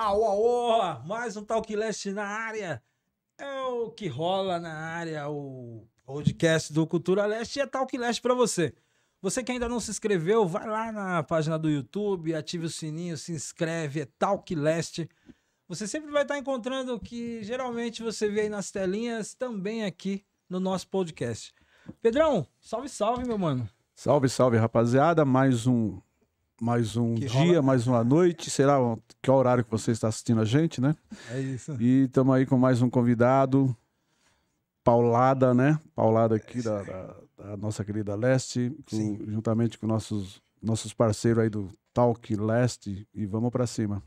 Aô, aô! Mais um Talk Leste na área. É o que rola na área, o podcast do Cultura Leste e é Talk Leste para você. Você que ainda não se inscreveu, vai lá na página do YouTube, ative o sininho, se inscreve, é Talk Leste. Você sempre vai estar encontrando o que geralmente você vê aí nas telinhas, também aqui no nosso podcast. Pedrão, salve, salve, meu mano. Salve, salve, rapaziada. Mais um mais um que dia, rola... mais uma noite, será que é o horário que você está assistindo a gente, né? É isso. E estamos aí com mais um convidado, Paulada, né? Paulada aqui é da, da, da, nossa querida Leste, com, juntamente com nossos, nossos parceiros aí do Talk Leste, e vamos para cima.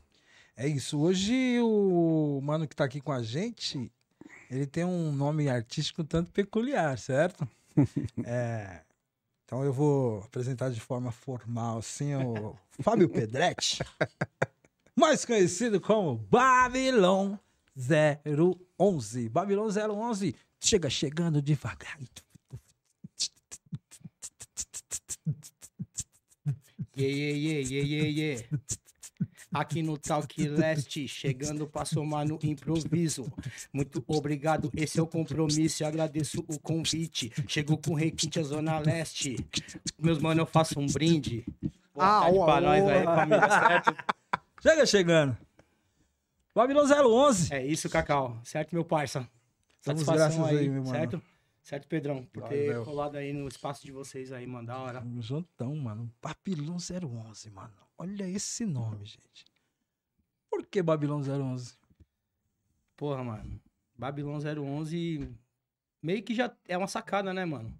É isso. Hoje o mano que está aqui com a gente, ele tem um nome artístico tanto peculiar, certo? é, então eu vou apresentar de forma formal, assim, o Fábio Pedretti, mais conhecido como Babylon 011. Babylon 011 chega chegando devagar. Yeah, yeah, yeah, yeah, yeah, yeah aqui no Talk Leste, chegando para somar no improviso. Muito obrigado, esse é o compromisso, e agradeço o convite. Chego com requinte à Zona Leste. Meus mano, eu faço um brinde. Boa ah, tarde pra nós aí, família, certo? Chega chegando. Babilão 011. É isso, Cacau. Certo, meu parça? Estamos Satisfação aí, aí, meu mano. Certo? Certo, Pedrão? Por ter colado aí no espaço de vocês aí, mano. Da hora. Juntão, mano. Papilão 011, mano. Olha esse nome, gente. Por que Babilão 011? Porra, mano. Babilão 011 meio que já é uma sacada, né, mano?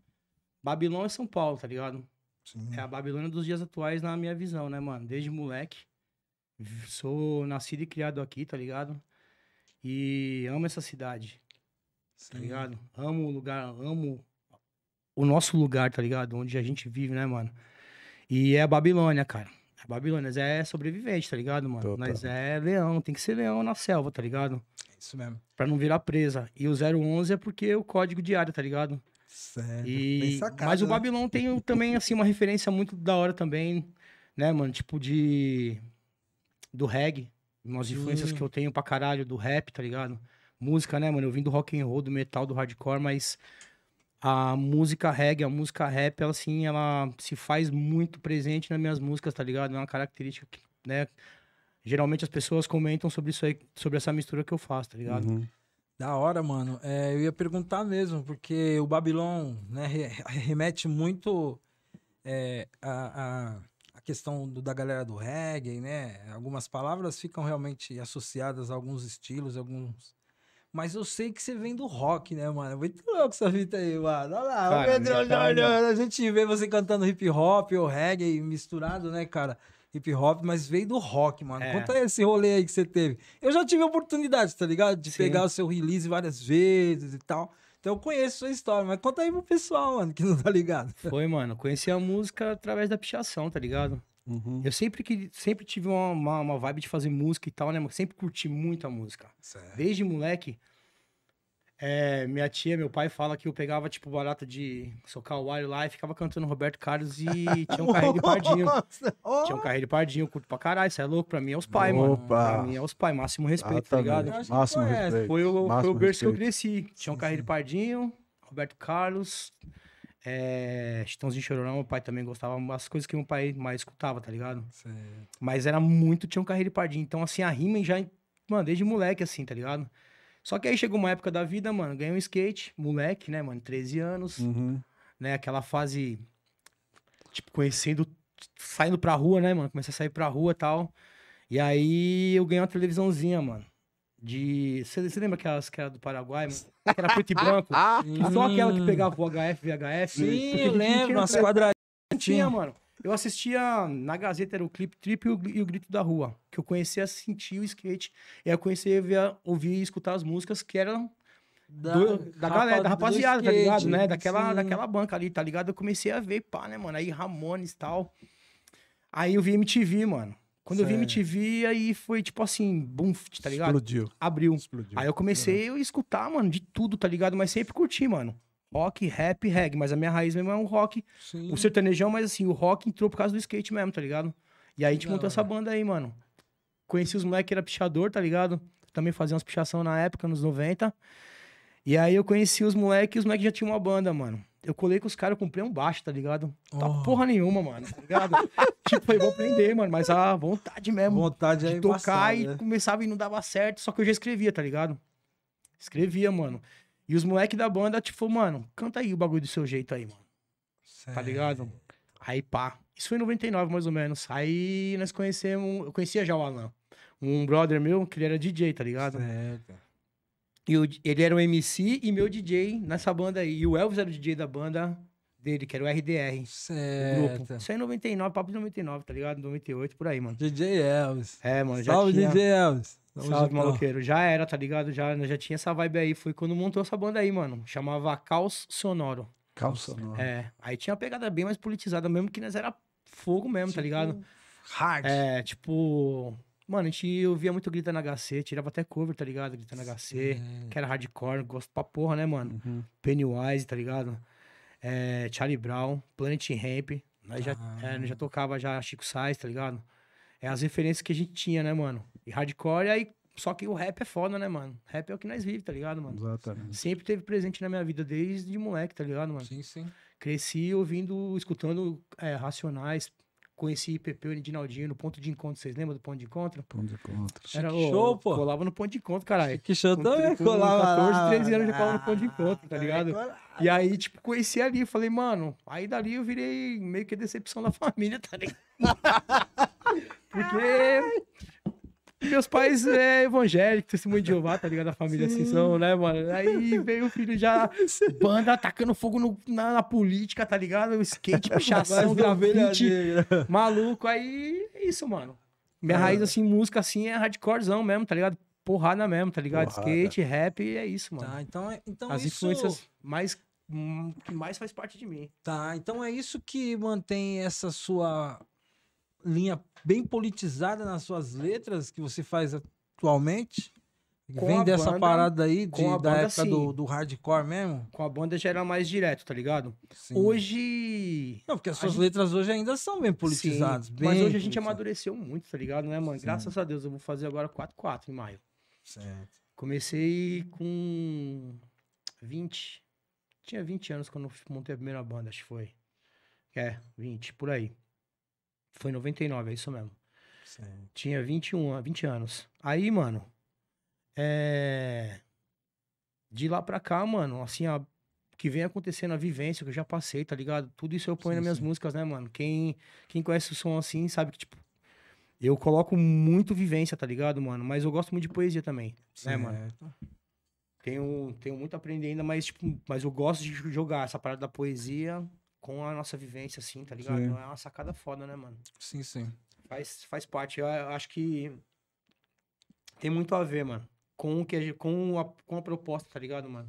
Babilão é São Paulo, tá ligado? Sim. É a Babilônia dos dias atuais na minha visão, né, mano? Desde moleque. Sou nascido e criado aqui, tá ligado? E amo essa cidade. Tá Sim. Tá ligado? Amo o lugar, amo o nosso lugar, tá ligado? Onde a gente vive, né, mano? E é a Babilônia, cara. Babilônia, nós é sobrevivente, tá ligado, mano? Total. Nós é leão, tem que ser leão na selva, tá ligado? É isso mesmo. Pra não virar presa. E o 011 é porque é o código diário, tá ligado? Certo. E... Sacado, Mas o né? Babilônia tem também, assim, uma referência muito da hora também, né, mano? Tipo de. Do reggae. Umas influências que eu tenho pra caralho, do rap, tá ligado? Música, né, mano? Eu vim do rock and roll, do metal, do hardcore, mas a música reggae, a música rap, ela assim, ela se faz muito presente nas minhas músicas, tá ligado? É uma característica que, né? Geralmente as pessoas comentam sobre isso aí, sobre essa mistura que eu faço, tá ligado? Uhum. Da hora, mano. É, eu ia perguntar mesmo, porque o Babilon, né, remete muito é, a, a questão do, da galera do reggae, né? Algumas palavras ficam realmente associadas a alguns estilos, alguns mas eu sei que você vem do rock, né, mano? Muito louco essa fita aí, mano. Olha lá, cara, o Pedro, tá a gente vê você cantando hip hop ou reggae misturado, né, cara? hip hop, mas veio do rock, mano. É. Conta esse rolê aí que você teve. Eu já tive a oportunidade, tá ligado? De Sim. pegar o seu release várias vezes e tal. Então eu conheço a sua história, mas conta aí pro pessoal, mano, que não tá ligado. Foi, mano. Conheci a música através da pichação, tá ligado? Uhum. Eu sempre, que, sempre tive uma, uma, uma, vibe de fazer música e tal, né? Sempre curti muito a música. Certo. Desde moleque, é, minha tia, meu pai fala que eu pegava, tipo, barata de socar o alho lá e ficava cantando Roberto Carlos e tinha um carreiro de pardinho. Nossa, tinha um carreiro de pardinho, curto pra caralho, isso é louco, pra mim é os pais, mano. Pra mim é os pais, máximo respeito, ah, tá ligado? Máximo respeito. Foi o, foi o berço respeito. que eu cresci. Tinha um carreiro de pardinho, Roberto Carlos, é, Chitãozinho Chororão, meu pai também gostava, as coisas que meu pai mais escutava, tá ligado? Certo. Mas era muito Tião Carreiro e Pardinho. Então, assim, a rima já, mano, desde moleque, assim, tá ligado? Só que aí chegou uma época da vida, mano, ganhei um skate, moleque, né, mano, 13 anos, uhum. né, aquela fase, tipo, conhecendo, saindo pra rua, né, mano, comecei a sair pra rua e tal. E aí eu ganhei uma televisãozinha, mano de. Você, lembra aquelas que era do Paraguai, Que era preto e branco? Ah, só aquela que pegava o HF, VHF. Sim, eu lembro, umas quadradinhas. Tinha, mano. Eu assistia na Gazeta, era o Clip Trip e o, e o, Grito da Rua, que eu conhecia sentir o skate. E aí eu conhecia via, ouvir e escutar as músicas que eram da, do, da rapa, galera, da rapaziada, tá skate, tá ligado, né? Daquela, daquela banca ali, tá ligado? Eu comecei a ver, pá, né, mano? Aí Ramones e tal. Aí eu vi MTV, mano. Quando Sério? eu vi MTV, aí foi tipo assim, bum, tá ligado? Explodiu. Abriu. Explodiu. Aí eu comecei uhum. a escutar, mano, de tudo, tá ligado? Mas sempre curti, mano. Rock, rap, reggae. Mas a minha raiz mesmo é um rock. Sim. O sertanejão, mas assim, o rock entrou por causa do skate mesmo, tá ligado? E aí a gente montou essa banda aí, mano. Conheci os moleques, era pichador, tá ligado? Também fazia umas pichação na época, nos 90. E aí eu conheci os moleques, os moleques já tinham uma banda, mano eu colei com os caras, eu comprei um baixo, tá ligado? Oh. Tá porra nenhuma, mano, tá ligado? tipo, eu vou aprender, mano, mas a vontade mesmo. Vontade é de é tocar e né? começava e não dava certo, só que eu já escrevia, tá ligado? Escrevia, mano. E os moleques da banda, tipo, mano, canta aí o bagulho do seu jeito aí, mano. Tá Sério? Tá ligado? Aí pá. Isso foi em 99, mais ou menos. Aí nós conhecemos. Eu conhecia já o Alan. Um brother meu, que ele era DJ, tá ligado? Certo. E o, ele era o um MC e meu DJ nessa banda aí. E o Elvis era o DJ da banda dele, que era o RDR. Certo. grupo. Isso aí é em 99, papo de 99, tá ligado? 98, por aí, mano. DJ Elvis. É, mano, já Salve, tinha... DJ Elvis. Vamos Salve, maloqueiro. Já era, tá ligado? Já, já tinha essa vibe aí. Foi quando montou essa banda aí, mano. Chamava Caos Sonoro. Caos Sonoro. É. Aí tinha a pegada bem mais politizada, mesmo que nós era fogo mesmo, tá tipo, tá ligado? Hard. É, tipo... Mano, a gente ouvia muito Grita na HC, tirava até cover, tá ligado? Grita na HC, que era hardcore, gosto pra porra, né, mano? Uhum. Pennywise, tá ligado? É, Charlie Brown, Planet Ramp, nós ah. já, é, já ah. tocava já Chico Sainz, tá ligado? É as referências que a gente tinha, né, mano? E hardcore, aí só que o rap é foda, né, mano? Rap é o que nós vivemos, tá ligado, mano? Exatamente. Sempre teve presente na minha vida desde moleque, tá ligado, mano? Sim, sim. Cresci ouvindo, escutando é, Racionais, com esse IPP Edinaldinho, no ponto de encontro. Vocês lembram do ponto de encontro? Ponto de encontro. Era, Chique show, pô. Colava no ponto de encontro, caralho. Que show também. Com colava 14, 13 anos já colava no ponto de ah, encontro, tá ligado? E aí, tipo, conheci ali. Falei, mano, aí dali eu virei meio que decepção da família, tá ligado? Porque meus pais é evangélico, testemunho de Jeová, tá ligado? A família assim Sim. assim são, né, mano? Aí veio o filho já, banda atacando fogo no, na, na, política, tá ligado? O skate, pichação, gravete, maluco. Aí é isso, mano. Minha raiz, assim, música, assim, é hardcorezão mesmo, tá ligado? Porrada mesmo, tá ligado? Porrada. Skate, rap, é isso, mano. Tá, então, é, então As é isso... influências mais hum, que mais faz parte de mim. Tá, então é isso que mantém essa sua linha bem politizada nas suas letras que você faz atualmente? Com Vem dessa banda, parada aí de, da banda, época do, do hardcore mesmo? Com a banda já era mais direto, tá ligado? Sim. Hoje. Não, porque as suas letras hoje ainda são bem politizadas. Sim, bem mas hoje a gente amadureceu muito, tá ligado, né, mano? Graças a Deus, eu vou fazer agora 4-4 em maio. Certo. Comecei com 20. Tinha 20 anos quando eu montei a primeira banda, acho que foi. É, 20, por aí. Foi em 99, é isso mesmo. Sim. Tinha 21, 20 anos. Aí, mano, é... De lá pra cá, mano, assim, a... que vem acontecendo a vivência que eu já passei, tá ligado? Tudo isso eu ponho sim, nas minhas sim. músicas, né, mano? Quem, quem conhece o som assim sabe que, tipo, eu coloco muito vivência, tá ligado, mano? Mas eu gosto muito de poesia também, né, mano? Tenho, tenho muito a aprender ainda, mas, tipo, mas eu gosto de jogar essa parada da poesia com a nossa vivência, assim, tá ligado? Sim. É uma sacada foda, né, mano? Sim, sim. Faz, faz parte. Eu, eu acho que tem muito a ver, mano, com, o que a, com, a, com a proposta, tá ligado, mano?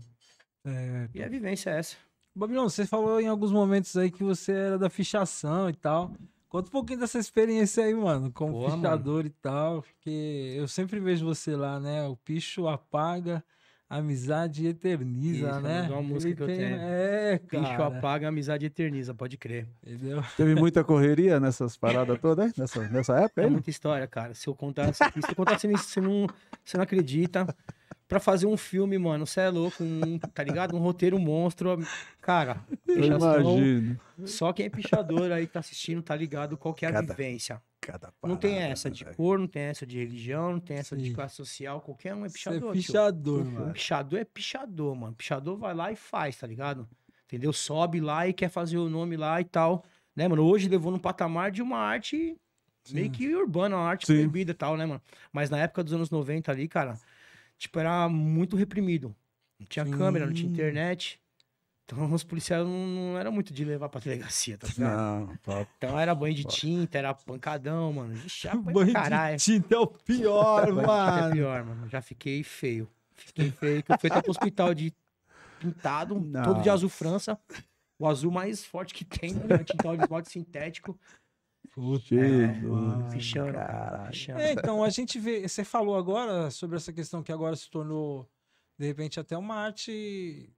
É... E a vivência é essa. Babilão, você falou em alguns momentos aí que você era da fichação e tal. Conta um pouquinho dessa experiência aí, mano, como fichador mano. e tal, porque eu sempre vejo você lá, né? O picho apaga, Amizade eterniza, Isso, é né? É uma música Ele que eu tenho. É, cara. Bicho apaga, amizade eterniza, pode crer. Entendeu? Teve muita correria nessas paradas todas, né? nessa, nessa época? É muita história, cara. Se eu contar isso aqui, se eu contar isso, você não, você não acredita. Pra fazer um filme, mano, você é louco, um, tá ligado? Um roteiro monstro. Cara, eu imagino. Só quem é pichador aí que tá assistindo tá ligado qual que é a Cada. vivência. Cada parada, não tem essa de cor, não tem essa de religião, não tem essa Sim. de classe social, qualquer um é pichador. Você é pichador, tio. mano. Pichador é pichador, mano. Pichador vai lá e faz, tá ligado? Entendeu? Sobe lá e quer fazer o nome lá e tal. Né, mano? Hoje levou no patamar de uma arte Sim. meio que urbana, uma arte Sim. proibida e tal, né, mano? Mas na época dos anos 90 ali, cara, tipo, era muito reprimido. Não tinha Sim. câmera, não tinha internet. Então os policiais não, não eram muito de levar pra delegacia, tá ligado? Não, top. Então era banho de tinta, era pancadão, mano. Ixi, é banho caralho. de tinta é o pior, é mano. É pior, mano. Já fiquei feio. Fiquei feio. eu fui até pro hospital de pintado, não. todo de azul frança. O azul mais forte que tem, né? Tintal de esmalte sintético. Puta, é, fichando. É, então, a gente vê. Você falou agora sobre essa questão que agora se tornou, de repente, até uma arte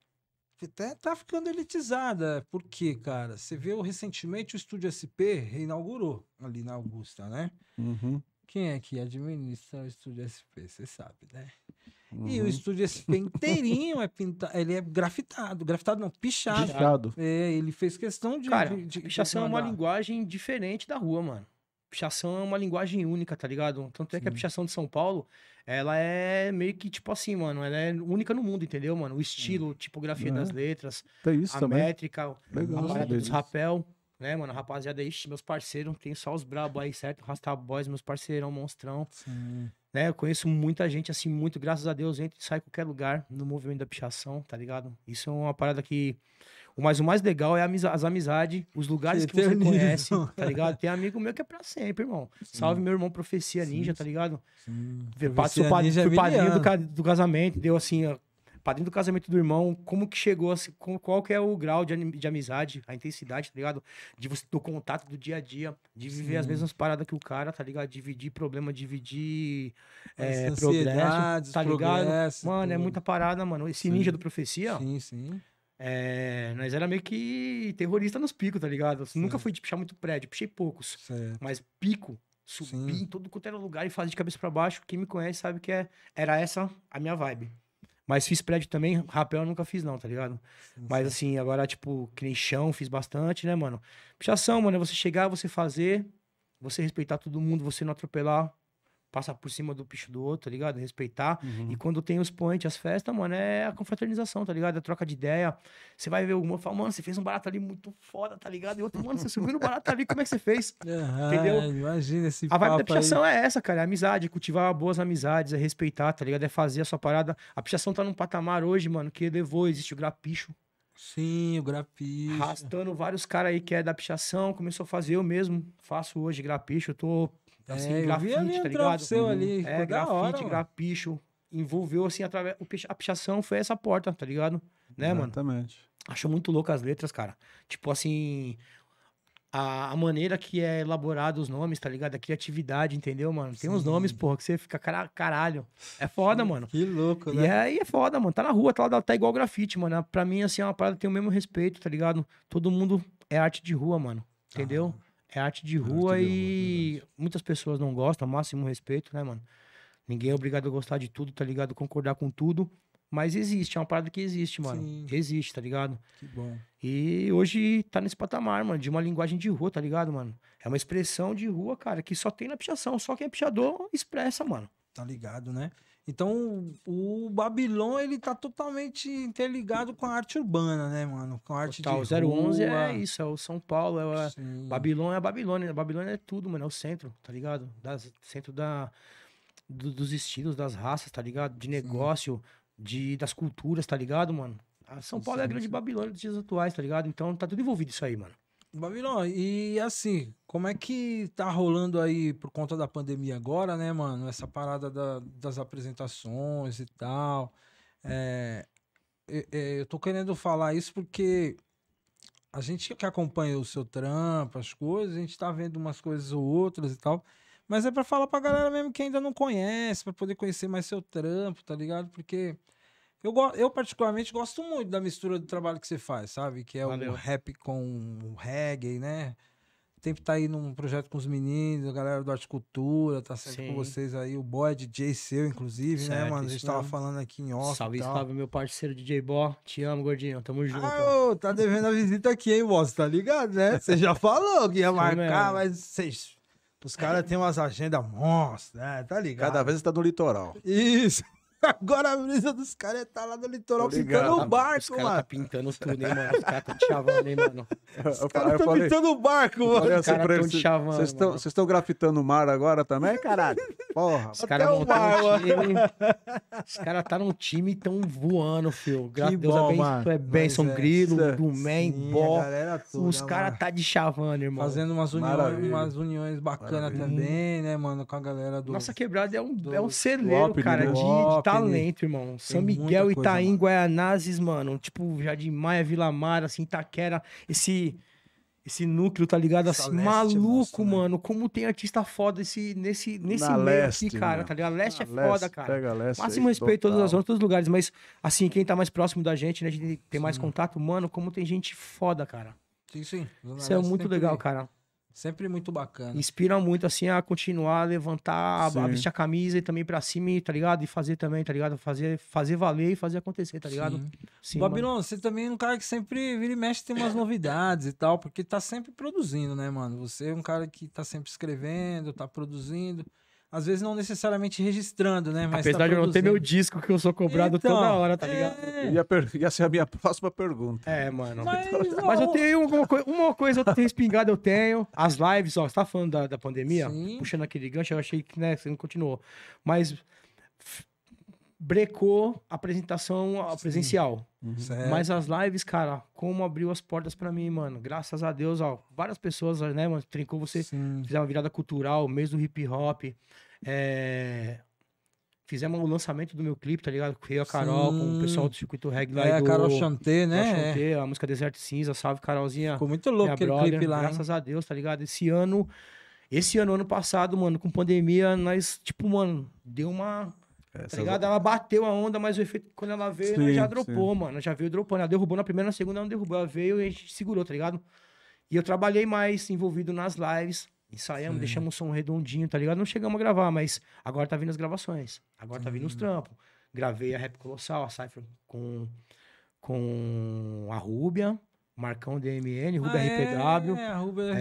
até tá, tá ficando elitizada. Por quê, cara? Você viu recentemente o Estúdio SP reinaugurou ali na Augusta, né? Uhum. Quem é que administra o Estúdio SP? Você sabe, né? Uhum. E o uhum. Estúdio SP inteirinho é pintado. Ele é grafitado. Grafitado não, pichado. Pichado. É, ele fez questão de. Cara, de, de pichação é uma linguagem diferente da rua, mano pichação é uma linguagem única, tá ligado? Tanto é Sim. que a pichação de São Paulo, ela é meio que tipo assim, mano, ela é única no mundo, entendeu, mano? O estilo, Sim. tipografia é. das letras, Tem isso a também. métrica, Legal, a parada dos rapel, né, mano? Rapaziada, ixi, meus parceiros, tem só os brabo aí, certo? Rasta Boys, meus parceirão, monstrão. Sim. Né, eu conheço muita gente, assim, muito, graças a Deus, entra e sai qualquer lugar no movimento da pichação, tá ligado? Isso é uma parada que mas o mais legal é as amizades, os lugares você que você conhece, tá ligado? Tem amigo meu que é pra sempre, irmão. Sim. Salve meu irmão Profecia Ninja, sim, tá ligado? Sim. Profecia sou padrinho, é fui padrinho do, do, casamento, deu assim, padrinho do casamento do irmão, como que chegou, assim, qual que é o grau de, de amizade, a intensidade, tá ligado? De você, do contato do dia a dia, de viver Sim. as mesmas paradas que o cara, tá ligado? Dividir problema, dividir é, progresso, tá ligado? Mano, é tudo. é muita parada, mano. Esse sim. ninja do profecia... Sim, sim. É, nós era meio que terrorista nos picos, tá ligado? Nunca fui de pichar muito prédio, pichei poucos. Certo. Mas pico, subir em todo quanto era lugar e fazer de cabeça para baixo. Quem me conhece sabe que é, era essa a minha vibe. Mas fiz prédio também, rapel eu nunca fiz não, tá ligado? Sim, Mas assim, agora tipo, que nem chão, fiz bastante, né, mano? Pichação, mano, é você chegar, você fazer, você respeitar todo mundo, você não atropelar, passar por cima do picho do outro, tá ligado? Respeitar. Uhum. E quando tem os points, as festas, mano, é a confraternização, tá ligado? É a troca de ideia. Você vai ver alguma e fala, mano, você fez um barato ali muito foda, tá ligado? E outro, mano, você subiu no barato ali, como é que você fez? Uhum, Entendeu? Imagina esse A vibe da pichação aí. é essa, cara. É amizade, é cultivar boas amizades, é respeitar, tá ligado? É fazer a sua parada. A pichação tá num patamar hoje, mano, que levou existe o grapicho, Sim, o grapicho. Arrastando vários caras aí que é da pichação. Começou a fazer eu mesmo. Faço hoje grapicho. Eu tô então, assim, é, grafite, eu vi ali tá ligado? Seu ali, é, grafite, hora, grapicho. Envolveu, assim, através. A pichação foi essa porta, tá ligado? Né, Exatamente. mano? Exatamente. Acho muito louco as letras, cara. Tipo assim. A, a, maneira que é elaborado os nomes, tá ligado? A criatividade, entendeu, mano? Tem Sim. uns nomes, porra, que você fica cara, caralho. É foda, mano. Que louco, né? E aí é, é foda, mano. Tá na rua, tá, tá igual grafite, mano. É, pra mim, assim, é uma parada que tem o mesmo respeito, tá ligado? Todo mundo é arte de rua, mano. Entendeu? Ah é arte de é rua arte e rua, é muitas pessoas não gostam, máximo respeito, né, mano? Ninguém é obrigado a gostar de tudo, tá ligado? Concordar com tudo. Mas existe, é uma parada que existe, mano. Sim. Existe, tá ligado? Que bom. E hoje tá nesse patamar, mano, de uma linguagem de rua, tá ligado, mano? É uma expressão de rua, cara, que só tem na pichação. Só quem é pichador expressa, mano. Tá ligado, né? Então, o Babilon, ele tá totalmente interligado com a arte urbana, né, mano? Com a arte Total, de rua. 011 é isso, é o São Paulo, é o é Babilon é a Babilônia. A Babilônia é tudo, mano, é o centro, tá ligado? centro da, do, dos estilos, das raças, tá ligado? De negócio, de, das culturas, tá ligado, mano? A ah, São Paulo Sim. é a grande Babilônia dos dias atuais, tá ligado? Então, tá tudo envolvido isso aí, mano. Babilão, e assim, como é que tá rolando aí por conta da pandemia agora, né, mano? Essa parada da, das apresentações e tal. É, eu, eu tô querendo falar isso porque a gente que acompanha o seu trampo, as coisas, a gente tá vendo umas coisas ou outras e tal. Mas é para falar pra galera mesmo que ainda não conhece, para poder conhecer mais seu trampo, tá ligado? Porque eu, eu particularmente gosto muito da mistura do trabalho que você faz, sabe? Que é Valeu. o rap com o reggae, né? Tempo tá aí num projeto com os meninos, a galera do Arte Cultura, tá sempre Sim. com vocês aí. O boy é DJ seu, inclusive, né, certo, né, mano? A gente tava mesmo. falando aqui em off. Salve, salve, meu parceiro DJ Bó. Te amo, gordinho. Tamo junto. Ah, ô, tá devendo a visita aqui, hein, Bó? tá ligado, né? Você já falou que ia marcar, mas vocês os caras têm umas agendas monstras, né? Tá ligado? Cada vez está no litoral. Isso. Agora a brisa dos caras é tá lá no litoral pintando o barco, mano. Os caras tá pintando tudo, hein, mano. Os caras tão de chavando, hein, mano. Os caras tão falei, pintando o barco, mano. Assim Os caras tão de chavando, Vocês estão grafitando o mar agora também, caralho? Porra. Os caras montaram um time. Os caras tá num time e tão voando, filho. Graças a Deus, é Benson é, Grilo, é, Man, Bó. Os caras tá de chavão, irmão. Fazendo umas uniões, umas uniões bacanas também, né, mano, com a galera do... Nossa quebrada é um, é um celeiro, cara, né? de, de tá talento, irmão. São tem Miguel, Itaim, mano. Guaianazes, mano. Tipo, Jardim Maia, Vila Mar, assim, Itaquera. Esse, esse núcleo, tá ligado? assim, leste, é maluco, nossa, né? mano. Né? Como tem artista foda esse, nesse, nesse meio leste, aqui, cara, tá ligado? A leste Na é leste, foda, cara. Pega leste é Máximo aí, respeito total. todas as todos os lugares. Mas, assim, quem tá mais próximo da gente, né? A gente tem mais contato, mano. Como tem gente foda, cara. Sim, sim. Isso é muito legal, cara. Sempre muito bacana. Inspira muito, assim, a continuar, a levantar, a vestir a camisa e também pra cima, tá ligado? E fazer também, tá ligado? Fazer, fazer valer e fazer acontecer, tá ligado? Sim. Sim Babilon, você também é um cara que sempre vira e mexe, tem umas novidades e tal, porque tá sempre produzindo, né, mano? Você é um cara que tá sempre escrevendo, tá produzindo às vezes não necessariamente registrando, né? Mas Apesar tá de eu não ter meu disco que eu sou cobrado então, toda hora, tá ligado? É... Ia, per... Ia ser a minha próxima pergunta. É, mano. Mas, então, Mas eu tenho uma, co... uma coisa, eu tenho espingada, eu tenho. As lives, ó, você tá falando da, da pandemia? Sim. Puxando aquele gancho, eu achei que, né, você não continuou. Mas brecou a apresentação presencial. Mas as lives, cara, como abriu as portas para mim, mano. Graças a Deus, ó. Várias pessoas, né, mano, trincou você, Sim. fizeram uma virada cultural, mesmo hip hop. É... Fizemos o lançamento do meu clipe, tá ligado? Com a Carol, Sim. com o pessoal do Circuito Reg lá. É, do... a Carol Chanté, né? Carol Chanté, a música Deserto Cinza, salve Carolzinha. Ficou muito louco aquele brother. clipe lá. Graças hein? a Deus, tá ligado? Esse ano, esse ano, ano passado, mano, com pandemia, nós, tipo, mano, deu uma é, tá essas... Tá ligado? Ela bateu a onda, mas o efeito, quando ela veio, sim, ela já dropou, sim. mano. já veio dropando. Ela derrubou na primeira, na segunda, ela não derrubou. Ela veio e a gente segurou, tá ligado? E eu trabalhei mais envolvido nas lives. Ensaiamos, sim. deixamos o som redondinho, tá ligado? Não chegamos a gravar, mas agora tá vindo as gravações. Agora tá vindo os trampos. Gravei a Rap Colossal, a Cypher com, com a Rúbia. Marcão DMN, Ruber ah, RPW. É, Ruba RPW.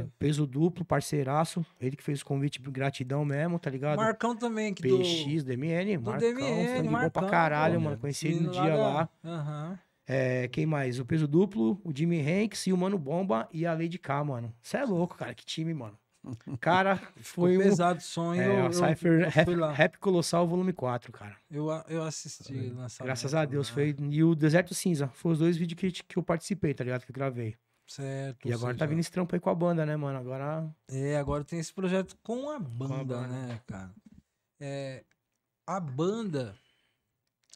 É, peso duplo, parceiraço. Ele que fez o convite por gratidão mesmo, tá ligado? Marcão também que PX, do... DMN, do Marcão. DMN, Marcão, bom pra caralho, pô, mano. Conheci ele no dia lá. Aham. Uhum. É, quem mais? O peso duplo, o Jimmy Hanks e o Mano Bomba e a Lady K, mano. Você é louco, cara. Que time, mano. Cara, foi pesado o sonho. É, eu, Cypher eu, eu rap, rap, Colossal Volume 4, cara. Eu, eu assisti tá Graças a Deus. Lá. Né? Foi, e o Deserto Cinza. Foi os dois vídeos que, que eu participei, tá ligado? Que eu gravei. Certo. E agora seja... tá vindo esse trampo aí com a banda, né, mano? Agora. É, agora tem esse projeto com a banda, com a banda. né, cara? É, a banda,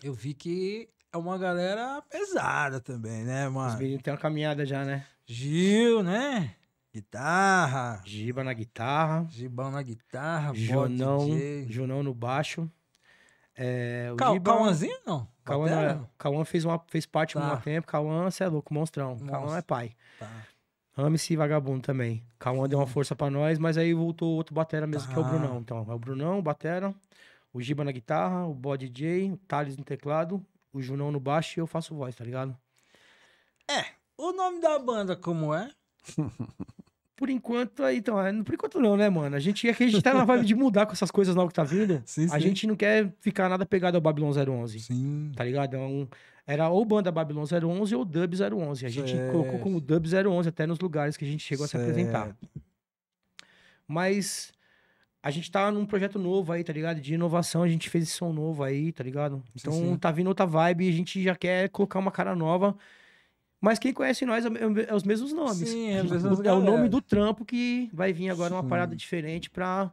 eu vi que é uma galera pesada também, né, mano? Os meninos têm uma caminhada já, né? Gil, né? Guitarra. Giba na guitarra. Gibão na guitarra. Junão, Junão no baixo. É, o Cal, Giba... Cauãzinho não? Cauã, é. Cauã fez, uma, fez parte tá. um tempo. Cauã, você é louco, monstrão. Nossa. Cauã é pai. Tá. Ame-se vagabundo também. Cauã deu uma força para nós, mas aí voltou outro batera mesmo, tá. que é o tá. Brunão. Então, é o Brunão, o batera, o Giba na guitarra, o Bod DJ, o Thales no teclado, o Junão no baixo e eu faço voz, tá ligado? É, o nome da banda como é? Por enquanto, aí, é, então, é, por enquanto não, né, mano? A gente é a gente tá na vibe de mudar com essas coisas novas que tá vindo. Sim, a sim. gente não quer ficar nada pegado ao Babylon 011. Sim. Tá ligado? É um, era ou banda Babylon 011 ou Dub 011. A gente certo. colocou como Dub 011 até nos lugares que a gente chegou certo. a se apresentar. Mas a gente tá num projeto novo aí, tá ligado? De inovação, a gente fez esse som novo aí, tá ligado? Então sim, tá vindo outra vibe e a gente já quer colocar uma cara nova mas quem conhece nós é, é, é, os mesmos nomes. Sim, é, mesmos é o nome do trampo que vai vir agora uma parada diferente pra.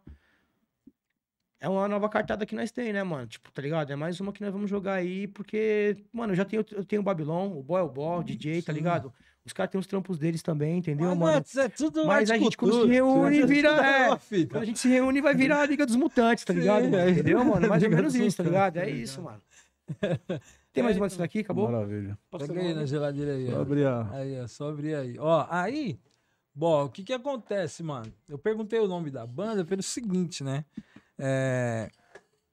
É uma nova cartada que nós tem, né, mano? Tipo, tá ligado? É mais uma que nós vamos jogar aí, porque, mano, eu já tenho, eu tenho o Babilon, o Boy é o Boy, o DJ, tá Sim. tá ligado? Os caras têm os trampos deles também, entendeu, Mas, mano? É tudo Mas a gente, quando se reúne, é vira. É, quando a gente se reúne, vai virar a Liga dos Mutantes, tá ligado? Sim, mano? Entendeu, mano? Mais ou menos isso, tá ligado? Tá é isso, mano. Tem mais é, uma disso daqui? Acabou? Maravilha. Pega aí na geladeira aí. Só abrir aí. Ó, só abrir aí. Ó, aí, bom, o que que acontece, mano? Eu perguntei o nome da banda pelo seguinte, né? É...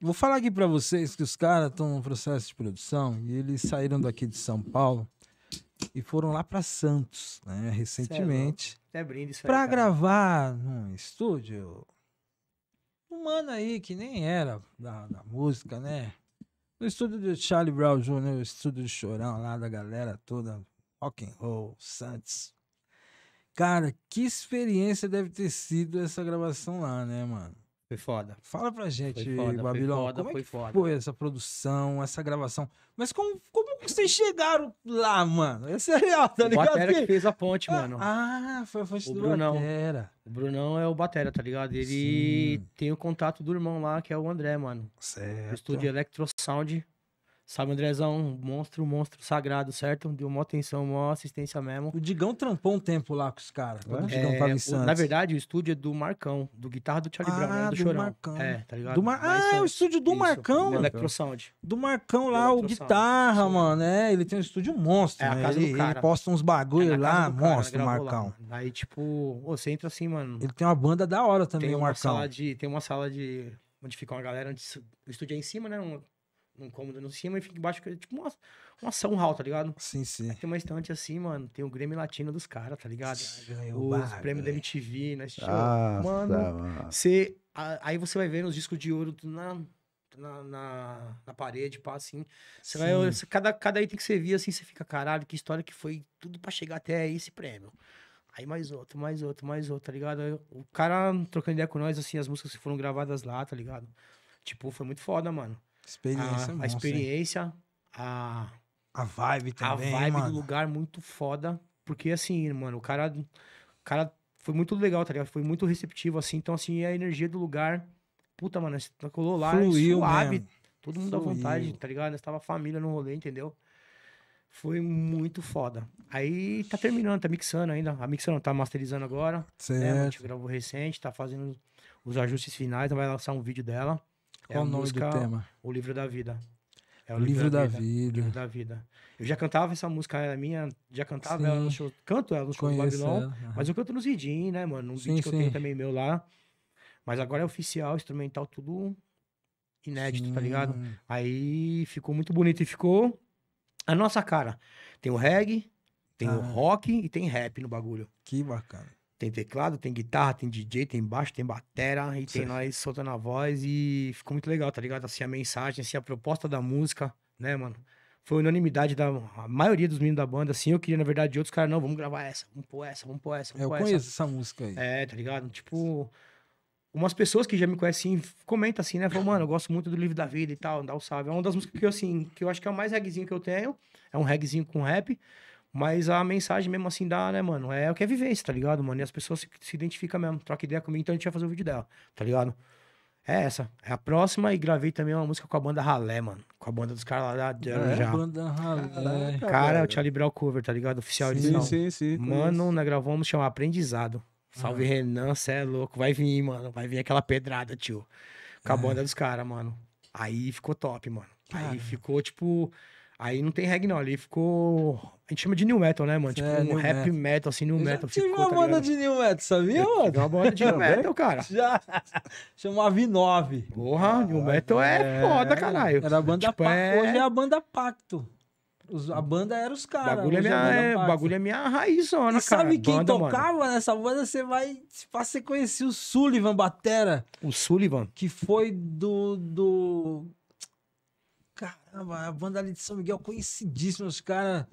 Vou falar aqui pra vocês que os caras estão no processo de produção e eles saíram daqui de São Paulo e foram lá pra Santos, né? Recentemente. É Até brinde isso aí, pra cara. gravar num estúdio. Um mano aí que nem era da, da música, né? No estúdio de Charlie Brown Jr., estúdio de Chorão lá da galera toda, rock and roll, Santos. Cara, que experiência deve ter sido essa gravação lá, né, mano? Foi foda. Fala pra gente, foi foda, Babilão, foi foda, como é foi que foda. foi essa produção, essa gravação? Mas como, como vocês chegaram lá, mano? Essa é real, tá ligado? O Batera que fez a ponte, ah, mano. Ah, foi a o do Brunão. Batera. O Brunão é o Batera, tá ligado? Ele Sim. tem o contato do irmão lá, que é o André, mano. Certo. O estúdio Electro Sound. Sabe, Andrezão, monstro, monstro sagrado, certo? Deu uma atenção, uma assistência mesmo. O Digão trampou um tempo lá com os caras, quando é? o Digão é, tava em Santos. Na verdade, o estúdio é do Marcão, do guitarra do Charlie ah, Brown, né? do, do Chorão. Marcão. É, tá ligado? Do Mar... Ah, é o estúdio do Isso, Marcão. Do Electrosound. Do Marcão lá, o guitarra, mano, é, ele tem um estúdio monstro, é, né? ele, ele posta uns bagulho é lá, cara, né? monstro, Marcão. Lá. Aí, tipo, você entra assim, mano... Ele tem uma banda da hora também, tem o Marcão. Sala de, tem uma sala de... Onde fica uma galera, onde o estúdio é em cima, né? Um num cômodo no cima e fica embaixo, tipo uma, uma ação hall, tá ligado? Sim, sim. Aí tem uma estante assim, mano, tem o Grêmio Latino dos caras, tá ligado? Ganhou Os barra, da MTV, né? Ah, mano, você, aí você vai vendo os discos de ouro na, na, na, na parede, pá, assim. Você vai, cada, cada item que você via, assim, você fica, caralho, que história que foi tudo pra chegar até esse prêmio. Aí mais outro, mais outro, mais outro, tá ligado? o cara trocando ideia com nós, assim, as músicas que foram gravadas lá, tá ligado? Tipo, foi muito foda, mano. Experiência, a, a experiência, a a vibe também, A vibe mano. do lugar muito foda, porque assim, mano, o cara o cara foi muito legal, tá ligado? Foi muito receptivo assim, então assim, a energia do lugar, puta, mano, você tá colou lá, Fluiu suave, mesmo. todo mundo Fluiu. à vontade, tá ligado? estava tava família no rolê, entendeu? Foi muito foda. Aí tá terminando, tá mixando ainda. A mixando tá masterizando agora. Né, certo. Né? A gente gravou recente, tá fazendo os ajustes finais, então vai lançar um vídeo dela. É Qual é o nome música, do tema? O Livro da Vida. É o Livro, livro da, vida. vida. Livro da Vida. Eu já cantava essa música, era é minha, já cantava sim. ela no show, canto ela no show Conheço do Babilão, mas eu canto nos Ridim, né, mano? Um vídeo que sim. eu tenho também meu lá. Mas agora é oficial, instrumental, tudo inédito, tá sim. tá ligado? Aí ficou muito bonito e ficou a nossa cara. Tem o reggae, tem ah. o rock e tem rap no bagulho. Que bacana. Tem teclado, tem guitarra, tem DJ, tem baixo, tem batera e Sim. tem nós soltando a voz e ficou muito legal, tá ligado? Assim, a mensagem, assim, a proposta da música, né, mano? Foi unanimidade da maioria dos meninos da banda, assim, eu queria, na verdade, de outros caras, não, vamos gravar essa, vamos pôr essa, vamos pôr essa, vamos pôr Eu conheço essa música aí. É, tá ligado? Tipo, umas pessoas que já me conhecem assim, comentam assim, né? Falam, mano, eu gosto muito do livro da vida e tal, dá o um salve. É uma das músicas que eu, assim, que eu acho que é o mais reggaezinho que eu tenho. É um reggaezinho com rap. Mas a mensagem mesmo assim dá, né, mano? É o que é vivência, tá ligado, mano? E as pessoas se, se identificam mesmo, troca ideia comigo, então a gente vai fazer o vídeo dela, tá ligado? É essa. É a próxima e gravei também uma música com a banda Ralé, mano. Com a banda dos caras lá da Arujá. É, a banda Ralé. Cara, eu tinha liberado o cover, tá ligado? Oficial sim, Sim, sim, Mano, nós gravamos, chamar Aprendizado. Salve ah. Renan, cê é louco. Vai vir, mano. Vai vir aquela pedrada, tio. Com a é. banda dos caras, mano. Aí ficou top, mano. Cara. Aí ficou, tipo... Aí não tem reggae, não. Ali ficou. A gente chama de new metal, né, mano? tipo, é um rap metal. metal. assim, new eu metal. Já tinha ficou, uma tá banda de new metal, sabia, eu Uma banda de new metal, cara. Já. Chamava V9. Porra, ah, new metal é, é foda, caralho. Era a banda tipo, é... Hoje é a banda Pacto. Os, a banda era os caras. Bagulho, é é, bagulho é minha ó e cara. Sabe quem banda, tocava mano. nessa banda? Você vai. Você conhecer o Sullivan Batera. O Sullivan? Que foi do. do caramba, a banda ali de São Miguel, conhecidíssima, os caras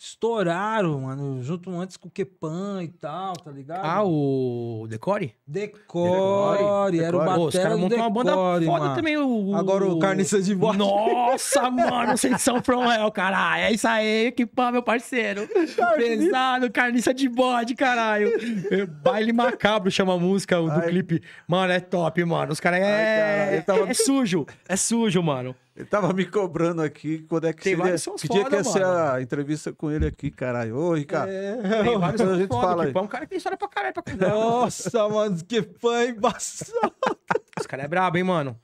estouraram, mano, junto antes com o Kepan e tal, tá ligado? Ah, o Decore? Decore, era o batera Os caras montaram uma banda foda mano. também. O... Agora o Carniça de Bote. Nossa, mano, vocês são from hell, caralho. É isso aí, Kepan, meu parceiro. Pesado, Carniça de Bode, caralho. É baile Macabro chama a música do Ai. clipe. Mano, é top, mano. Os caras é... Ai, cara, tava... é sujo, é sujo, mano. Ele tava me cobrando aqui quando é que Tem seria, que dia que ia ser a entrevista com ele aqui, caralho. Ô, Ricardo. É, tem vários a gente foda, fala que pão, um cara que tem história pra caralho pra cuidar. Nossa, mano, que pão embaçado. os cara é brabo, hein, mano.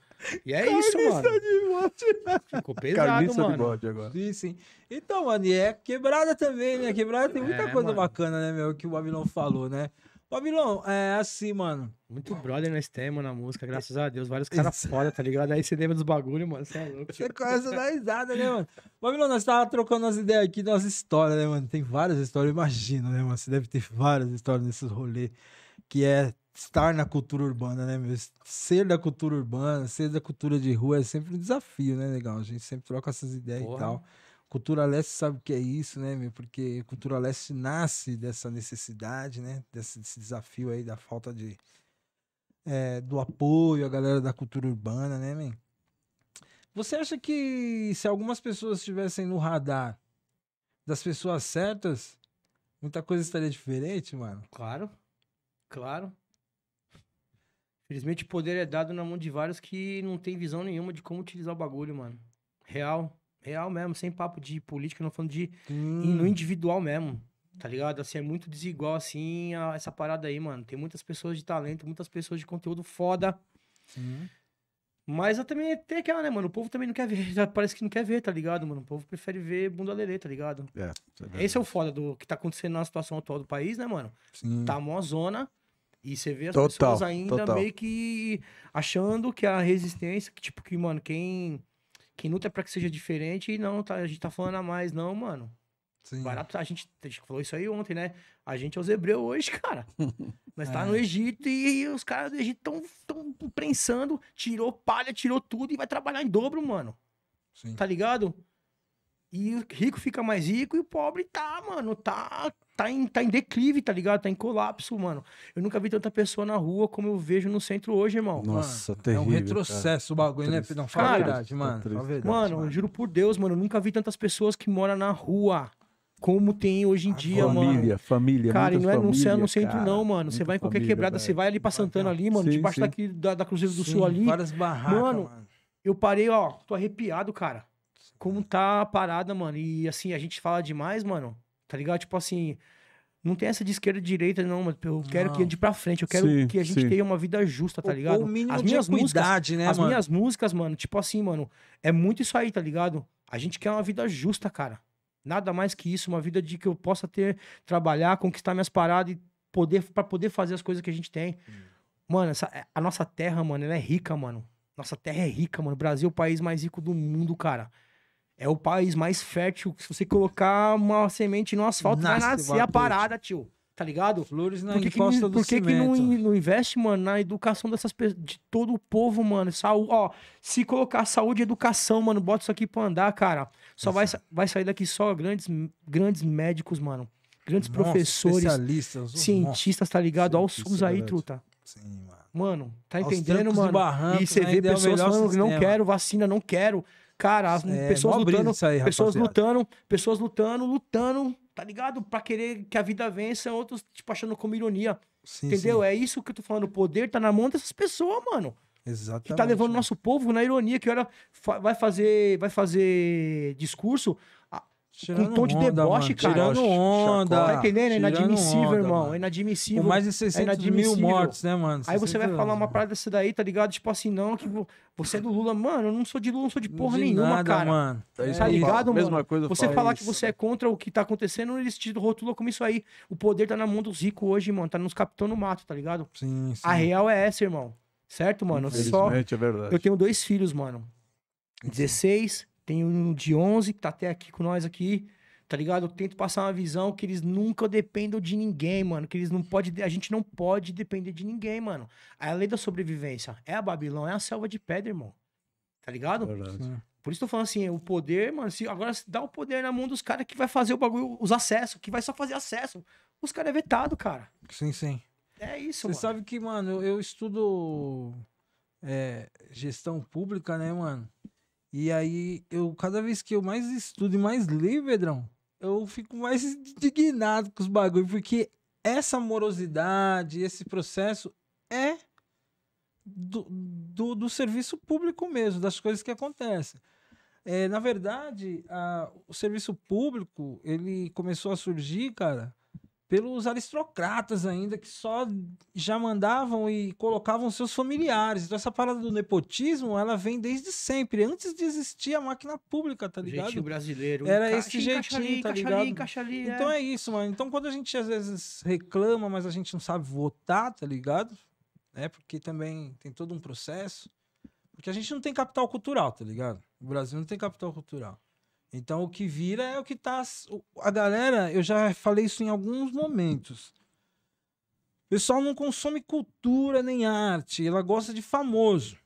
E é isso, mano. de né? Ficou pesado, Carlista mano. de agora. Sim, sim. Então, mano, e é quebrada também, né? Quebrada tem muita é, coisa mano. bacana, né, meu, que o Babilão falou, né? Ô, Vilão, é assim, mano. Muito brother nós temos na música, graças a Deus. Vários caras foda, tá ligado? Aí você lembra dos bagulho, mano. Você é louco. Você começa a dar risada, né, mano? Ô, Vilão, nós tava trocando as ideias aqui, das histórias, né, mano? Tem várias histórias, imagina, imagino, né, mano? Você deve ter várias histórias nesses rolês. Que é estar na cultura urbana, né, meu? Ser da cultura urbana, ser da cultura de rua é sempre um desafio, né, legal? A gente sempre troca essas ideias Porra. e tal. Cultura Leste sabe o que é isso, né, meu? Porque Cultura Leste nasce dessa necessidade, né? Desse, desse desafio aí da falta de... É, do apoio à galera da cultura urbana, né, meu? Você acha que se algumas pessoas estivessem no radar das pessoas certas, muita coisa estaria diferente, mano? Claro, claro. Infelizmente, o poder é dado na mão de vários que não tem visão nenhuma de como utilizar o bagulho, mano. Real real mesmo, sem papo de política, não falando de. Hum. No individual mesmo. Tá ligado? Assim, é muito desigual, assim, a, essa parada aí, mano. Tem muitas pessoas de talento, muitas pessoas de conteúdo foda. Sim. Mas eu também tem aquela, né, mano? O povo também não quer ver. Parece que não quer ver, tá ligado, mano? O povo prefere ver bunda lelê, tá ligado? É. é Esse é o foda do que tá acontecendo na situação atual do país, né, mano? Sim. Tá mó zona. E você vê as total, pessoas ainda total. meio que achando que a resistência, que, tipo, que, mano, quem quem luta é pra que seja diferente e não, tá, a gente tá falando a mais, não, mano. Sim. Barato, a gente, a gente falou isso aí ontem, né? A gente é os hebreus hoje, cara. mas tá é. no Egito e os caras do Egito tão, tão prensando, tirou palha, tirou tudo e vai trabalhar em dobro, mano. Sim. Tá ligado? E o rico fica mais rico e o pobre tá, mano, tá tá em, tá em declive, tá ligado? Tá em colapso, mano. Eu nunca vi tanta pessoa na rua como eu vejo no centro hoje, irmão. Nossa, mano, terrível. É, é um retrocesso cara. o bagulho, triste. né? Não, fala cara, a verdade, tá mano. Fala a verdade, mano, mano, juro por Deus, mano. Eu nunca vi tantas pessoas que moram na rua como tem hoje em dia, família, mano. Família, família, Cara, não é no, no centro, cara, não, mano. Você vai em qualquer família, quebrada, você vai ali pra Santana ali, mano, sim, debaixo sim. Daqui, da, da Cruzeiro do sim, Sul ali. Várias barracas, mano, mano. Eu parei, ó, tô arrepiado, cara. Como tá a parada, mano. E assim, a gente fala demais, mano tá ligado? Tipo assim, não tem essa de esquerda e direita, não, mas eu quero não. que ande pra frente, eu quero sim, que a gente sim. tenha uma vida justa, tá ligado? Ou, mínimo as minhas músicas, né, As mano? minhas músicas, mano, tipo assim, mano, é muito isso aí, tá ligado? A gente quer uma vida justa, cara. Nada mais que isso, uma vida de que eu possa ter, trabalhar, conquistar minhas paradas e poder, para poder fazer as coisas que a gente tem. Hum. Mano, essa, é, a nossa terra, mano, ela é rica, mano. Nossa terra é rica, mano. O Brasil é o país mais rico do mundo, cara. É o país mais fértil. Se você colocar uma semente no asfalto, vai nascer a parada, tio. Tá ligado? Flores na por encosta que, do Por que, que não, investe, mano, na educação dessas de todo o povo, mano? Saúde, ó, se colocar saúde e educação, mano, bota isso aqui pra andar, cara. Só vai, vai sair daqui só grandes, grandes médicos, mano. Grandes Nossa, professores. Especialistas. Cientistas, tá ligado? Olha o SUS aí, truta. Sim, mano. Mano, tá entendendo, mano? E você né, vê pessoas falando não quero vacina, não quero. Cara, as é, pessoas lutando, aí, pessoas lutando, pessoas lutando, lutando, tá ligado? Pra querer que a vida vença, outros, tipo, achando como ironia. Sim, entendeu? Sim. É isso que eu tô falando. O poder tá na mão dessas pessoas, mano. Tá Exatamente. Que tá levando o nosso povo na ironia, que olha, vai fazer, vai fazer discurso, Tirando com tom de onda, deboche, mano. cara. Tirando onda. Tá entendendo? É inadmissível, onda, irmão. É inadmissível. Com mais de 60 é mil mortos, né, mano? Aí você vai falar uma parada dessa daí, tá ligado? Tipo assim, não, que você é do Lula. Mano, eu não sou de Lula, não sou de porra nenhuma, nada, cara. Mano. É, tá ligado, mano? Mesma coisa você falar isso. que você é contra o que tá acontecendo, eles te rotulam como isso aí. O poder tá na mão dos ricos hoje, mano. Tá nos capitão no mato, tá ligado? Sim, sim. A real é essa, irmão. Certo, mano? Só... é verdade. Eu tenho dois filhos, mano. 16 tem um de 11 que tá até aqui com nós aqui, tá ligado? Eu tento passar uma visão que eles nunca dependam de ninguém, mano. Que eles não pode, a gente não pode depender de ninguém, mano. É a lei da sobrevivência. É a Babilônia, é a selva de pedra, irmão. Tá ligado? Verdade. Por isso que eu tô falando assim, o poder, mano, se agora se dá o poder na mão dos caras que vai fazer o bagulho, os acessos, que vai só fazer acesso. Os caras é vetado, cara. Sim, sim. É isso, Você mano. Você sabe que, mano, eu, eu estudo é, gestão pública, né, mano? E aí, eu, cada vez que eu mais estudo e mais leio, Pedrão, eu fico mais indignado com os bagulhos, porque essa morosidade, esse processo é do, do, do serviço público mesmo, das coisas que acontecem. É, na verdade, a, o serviço público, ele começou a surgir, cara, pelos aristocratas ainda que só já mandavam e colocavam seus familiares. Então essa parada do nepotismo, ela vem desde sempre, antes de existir a máquina pública, tá ligado? Jeitinho brasileiro. Era esse jeitinho, ali, tá ligado? Ali, ali, é. então é. é isso, mano. Então quando a gente às vezes reclama, mas a gente não sabe votar, tá ligado? É porque também tem todo um processo. Porque a gente não tem capital cultural, tá ligado? O Brasil não tem capital cultural. Então o que vira é o que tá. A galera, eu já falei isso em alguns momentos. O pessoal não consome cultura nem arte, ela gosta de famoso.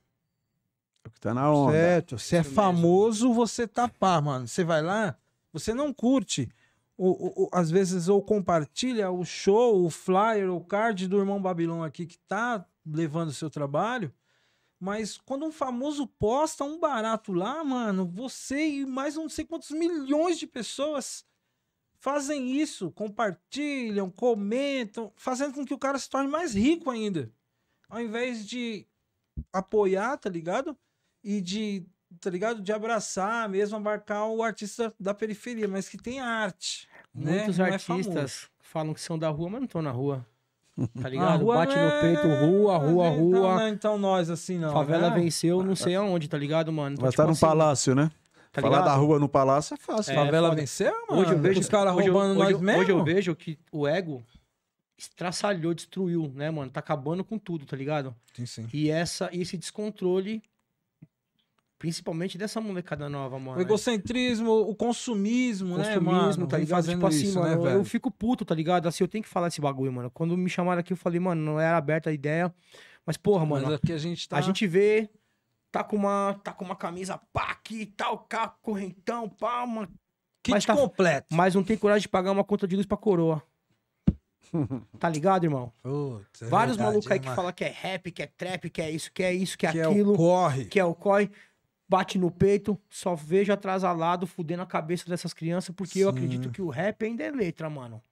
É o que tá na onda. Certo, se é famoso, você tá pá, mano. Você vai lá, você não curte. Ou, ou, às vezes, ou compartilha o show, o flyer, o card do irmão Babilão aqui que tá levando o seu trabalho. Mas quando um famoso posta um barato lá, mano, você e mais não sei quantos milhões de pessoas fazem isso, compartilham, comentam, fazendo com que o cara se torne mais rico ainda. Ao invés de apoiar, tá ligado? E de, tá ligado? De abraçar mesmo, abarcar o artista da periferia, mas que tem arte. Né? Muitos né? artistas é falam que são da rua, mas não estão na rua. Tá ligado? Bate no é peito, rua, rua, então, rua. Então, não, é então nós, assim, não. Favela né? venceu, não sei aonde, tá ligado, mano? vai então, Mas tá tipo, tá no assim, palácio, né? Tá Falar da rua no palácio é fácil. É, né? favela foda. venceu, mano. Hoje eu vejo os caras roubando hoje, nós hoje, mesmo. Hoje eu vejo que o ego estraçalhou, destruiu, né, mano? Tá acabando com tudo, tá ligado? Sim, sim. E essa, esse descontrole Principalmente dessa molecada nova, mano. O egocentrismo, o consumismo, o né, consumismo, mano? tá ligado? Tipo assim, isso, né, mano, né, eu, eu fico puto, tá ligado? Assim, eu tenho que falar esse bagulho, mano. Quando me chamaram aqui, eu falei, mano, não era aberta a ideia. Mas, porra, Mas mano. aqui a gente tá. A gente vê. Tá com uma, tá com uma camisa pá aqui, tal, cá, correntão, pá, mano. Kit mas tá, completo. Mas não tem coragem de pagar uma conta de luz pra coroa. Tá ligado, irmão? Putz, é Vários malucos aí é, que falam que é rap, que é trap, que é isso, que é isso, que é que aquilo. É o corre. Que é o corre bate no peito, só vejo atrasalado fudendo a cabeça dessas crianças, porque Sim. eu acredito que o rap ainda é letra, mano.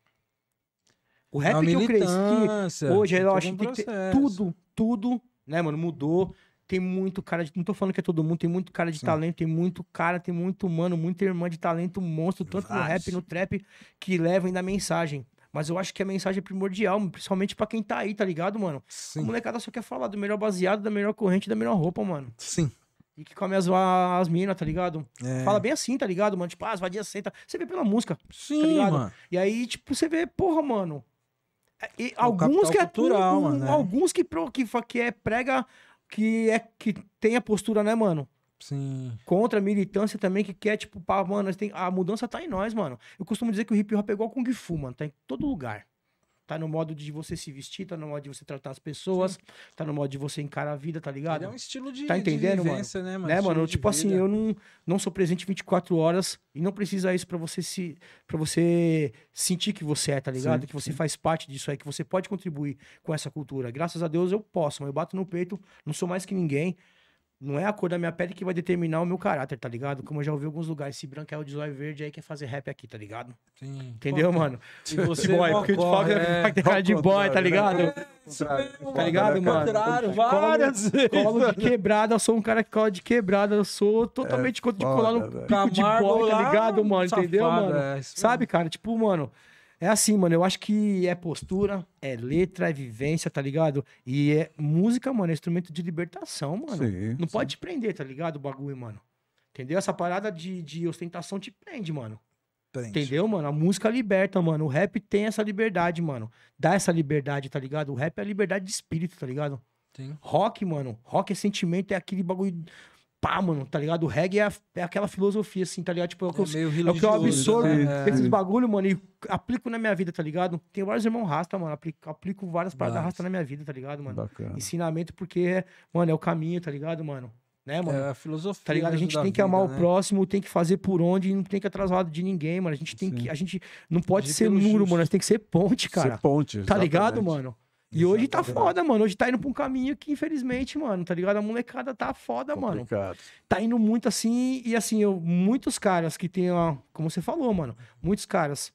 O é rap é que eu cresci, hoje eu acho que tudo, tudo, né, mano, mudou. Tem muito cara de, não tô falando que é todo mundo, tem muito cara de Sim. talento, tem muito cara, tem muito humano, muita irmã de talento monstro, tanto no rap, no trap, que levam ainda a mensagem. Mas eu acho que a mensagem é primordial, principalmente para quem tá aí, tá ligado, mano? Sim. molecada só quer falar do melhor baseado, da melhor corrente, da melhor roupa, mano. Sim, e que come as, as minas, tá ligado? É. Fala bem assim, tá ligado, mano? Tipo, ah, as vadias senta. Você vê pela música. Tá Sim, tá mano. E aí, tipo, você vê, porra, mano. É, e é alguns que é cultural, mano, né? Alguns que, que, que é prega, que, é, que tem a postura, né, mano? Sim. Contra a militância também, que quer, tipo, pá, mano, a mudança tá em nós, mano. Eu costumo dizer que o hip hop é igual Kung Fu, mano. Tá em todo lugar tá no modo de você se vestir, tá no modo de você tratar as pessoas, Sim. tá no modo de você encarar a vida, tá ligado? Ele é um estilo de, tá entendendo, de vivência, mano? né, mano? Né, mano? Tipo assim, eu não, não sou presente 24 horas e não precisa isso para você se para você sentir que você é, tá ligado? Sim, que você sim. faz parte disso aí, que você pode contribuir com essa cultura. Graças a Deus eu posso, mas eu bato no peito, não sou mais que ninguém. Não é a cor da minha pele que vai determinar o meu caráter, tá ligado? Como eu já ouvi alguns lugares, esse branco é o de zóio verde aí quer fazer rap é aqui, tá ligado? Sim. Entendeu, Pô, mano? Se é? você boy, porque o Tupac é, é cara é de boy, tá ligado? É, tá ligado, mano? várias Colo de quebrada, eu sou um cara que cola de quebrada, eu sou totalmente contra de colar no pico de boy, tá ligado, mano? Entendeu, mano? Sabe, cara? Tipo, mano... É assim, mano. Eu acho que é postura, é letra, é vivência, tá ligado? E é música, mano, é instrumento de libertação, mano. Sim, não sim. pode te prender, tá ligado? O bagulho, mano. Entendeu? Essa parada de, de ostentação te prende, mano. Prende. Entendeu, mano? A música liberta, mano. O rap tem essa liberdade, mano. Dá essa liberdade, tá ligado? O rap é a liberdade de espírito, tá ligado? Sim. Rock, mano. Rock é sentimento, é aquele bagulho pá, mano, tá ligado? O reggae é, a, é aquela filosofia, assim, tá ligado? Tipo, é o que, é é o que eu né? absorvo né? esses bagulho, mano, e aplico na minha vida, tá ligado? Tem vários irmãos rasta, mano, aplico, aplico várias paradas rasta na minha vida, tá ligado, mano? Bacana. Ensinamento porque, mano, é o caminho, tá ligado, mano? Né, é mano? É a filosofia. Tá ligado? A né, gente tem que amar vida, o né? próximo, tem que fazer por onde, não tem que atrasar de ninguém, mano. A gente tem Sim. que. A gente não pode ser muro, justo. mano. A gente tem que ser ponte, cara. Ser ponte, exatamente. Tá ligado, mano? E hoje tá foda, mano. Hoje tá indo pra um caminho que, infelizmente, mano, tá ligado? A molecada tá foda, complicado. mano. Tá indo muito assim, e assim, eu, muitos caras que tem, ó, como você falou, mano, muitos caras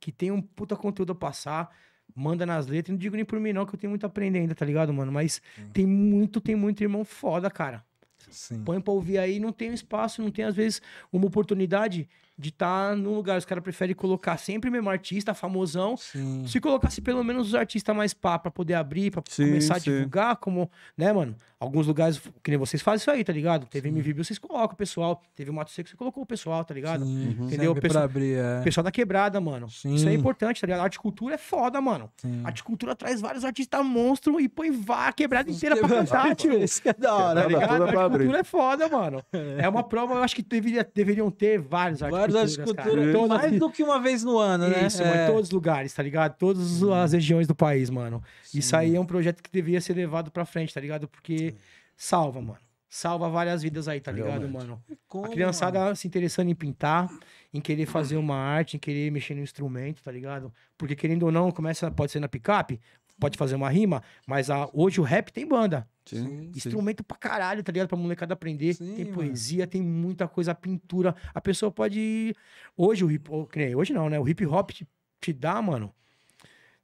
que tem um puta conteúdo a passar, manda nas letras. Não digo nem por mim, não, que eu tenho muito a aprender ainda, tá ligado, mano? Mas tem muito, tem muito irmão foda, cara. Sim. Põe pra ouvir aí, não tem espaço, não tem, às vezes, uma oportunidade de estar tá num lugar. Os caras preferem colocar sempre o mesmo artista, famosão. Sim. Se colocasse pelo menos os artistas mais pá, pra poder abrir, pra sim, começar sim. a divulgar, como, né, mano? Alguns lugares, que nem vocês fazem isso aí, tá ligado? Teve MVB, vocês colocam o pessoal. Teve Mato Seco, você colocou o pessoal, tá ligado? Uhum. Entendeu? O pessoal, abrir, é. pessoal da quebrada, mano. Isso é importante, tá ligado? A articultura é foda, mano. A articultura traz vários artistas monstros e põe vá, a quebrada inteira pra cantar, tio. É isso que é da hora, tá ligado? É a articultura é foda, mano. É uma prova, eu acho que deveria, deveriam ter vários artistas cara. mais do que uma vez no ano, né? Isso, é. em todos os lugares, tá ligado? Todas as regiões do país, mano. Sim. Isso aí é um projeto que devia ser levado pra frente, tá ligado? Porque salva, mano. Salva várias vidas aí, tá Realmente. ligado, mano? Como, a criançada mano? se interessando em pintar, em querer fazer uma arte, em querer mexer no instrumento, tá ligado? Porque querendo ou não, começa, pode ser na picape, pode fazer uma rima, mas a, hoje o rap tem banda. Né? Sim, Instrumento sim. pra caralho, tá ligado? Pra molecada aprender. Sim, tem poesia, mano. tem muita coisa, pintura. A pessoa pode. Hoje, o hip. Hoje não, né? O hip hop te, te dá, mano,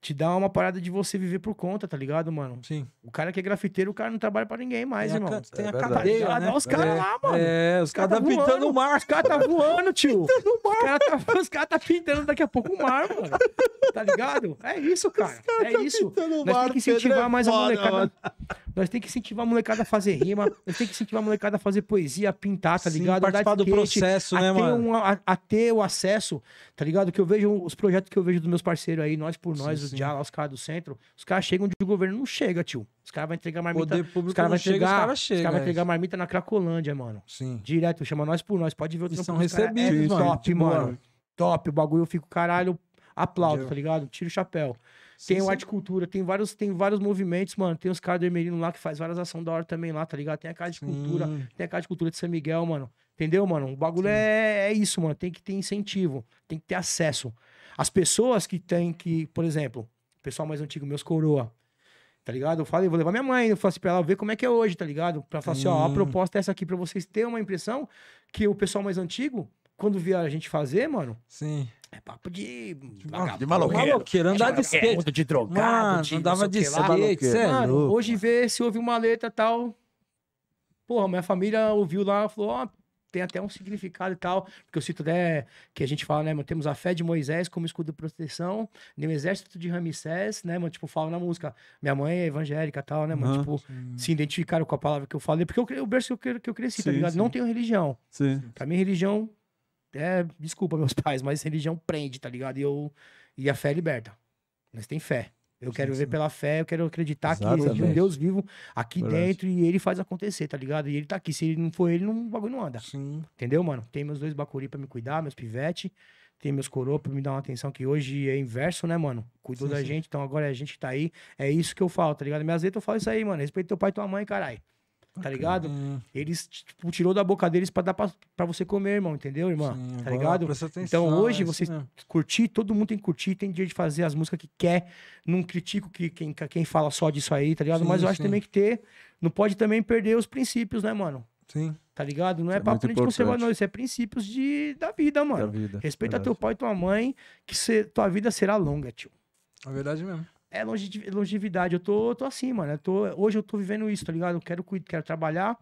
te dá uma parada de você viver por conta, tá ligado, mano? Sim. O cara que é grafiteiro, o cara não trabalha pra ninguém mais, tem irmão. A, tem é a cadeia, tá né? Os caras é, lá, mano. É, os, os caras cara tá, tá pintando o mar. Os caras tá voando, tio. Pintando o mar. Os caras tá, cara tá, pintando daqui a pouco o mar, mano. Tá ligado? É isso, cara. cara é tá isso. Nós temos tem que é incentivar mais a molecada. Nós tem que incentivar a molecada a fazer rima. Nós tem que incentivar a molecada a fazer poesia, a pintar, tá ligado? Sim, participar do processo, né, mano? Um, a, a, ter o acesso, tá ligado? Que eu vejo os projetos que eu vejo dos meus parceiros aí, nós por nós, os presidial, lá, os caras do centro, os caras chegam onde o governo não chega, tio. Os caras vão entregar marmita. Poder público os caras vão entregar, chega, os caras chega, os cara vai é entregar marmita na Cracolândia, mano. Sim. Direto, chama nós por nós, pode ver o trampo. São é recebidos, é, mano. Top, mano. Top, o bagulho eu fico, caralho, aplaudo, tá ligado? Tira o chapéu. Sim, tem o Arte Cultura, tem vários, tem vários movimentos, mano. Tem os caras do Emerino lá que faz várias ações da hora também lá, tá ligado? Tem a Casa de sim. Cultura, tem a Casa de Cultura de São Miguel, mano. Entendeu, mano? O bagulho é, é, isso, mano. Tem que ter incentivo, tem que ter acesso. As pessoas que têm que, por exemplo, o pessoal mais antigo, meus coroa, tá ligado? Eu falei, vou levar minha mãe, eu falo assim pra ela ver como é que é hoje, tá ligado? Pra falar hum. assim, ó, a hum. proposta é essa aqui, pra vocês terem uma impressão que o pessoal mais antigo, quando vier a gente fazer, mano. Sim. É papo de. de maloqueiro. maluqueiro andar de é, tipo, skate. É, de drogado, mano, de. Andava de skate, é mano, Hoje vê se houve uma letra tal. Porra, minha família ouviu lá, falou, ó, oh, tem até um significado e tal, porque eu cito, né, que a gente fala, né, temos a fé de Moisés como escudo de proteção, no exército de Ramsés, né, mano, tipo, fala na música, minha mãe é evangélica e tal, né, mano, ah, tipo, sim. se identificaram com a palavra que eu falei, porque eu, o berço que eu, que eu cresci, tá sim, tá ligado? Sim. Não tenho religião. Sim. Pra mim, religião, é, desculpa meus pais, mas religião prende, tá ligado? E eu, e a fé é liberta. Mas tem fé. Eu sim, quero sim. ver pela fé, eu quero acreditar Exatamente. que existe um Deus vivo aqui Verdade. dentro e ele faz acontecer, tá ligado? E ele tá aqui. Se ele não for ele, não, o bagulho não anda. Sim. Entendeu, mano? Tem meus dois bacuri pra me cuidar, meus pivete. Tem meus coroa pra me dar uma atenção que hoje é inverso, né, mano? Cuidou da gente, então agora a gente tá aí. É isso que eu falo, tá ligado? Minhas letras eu falo isso aí, mano. Respeita teu pai e tua mãe, caralho. Tá ligado? Eles, tipo, tirou da boca deles para dar pra, você comer, irmão, entendeu, irmã? Sim, tá ligado? Atenção, então hoje é você mesmo. curtir, todo mundo tem que curtir, tem dia de fazer as músicas que quer. Não critico que, quem, quem fala só disso aí, tá ligado? Sim, Mas eu sim. acho também que ter. Não pode também perder os princípios, né, mano? Sim. Tá ligado? Não é, é papo de conservador, não. Isso é princípios de, da vida, mano. Da vida, Respeita verdade. teu pai e tua mãe, que cê, tua vida será longa, tio. É verdade mesmo é longe, longevidade. Eu tô, tô assim, mano. Eu tô, hoje eu tô vivendo isso, tá ligado? Eu quero, quero trabalhar,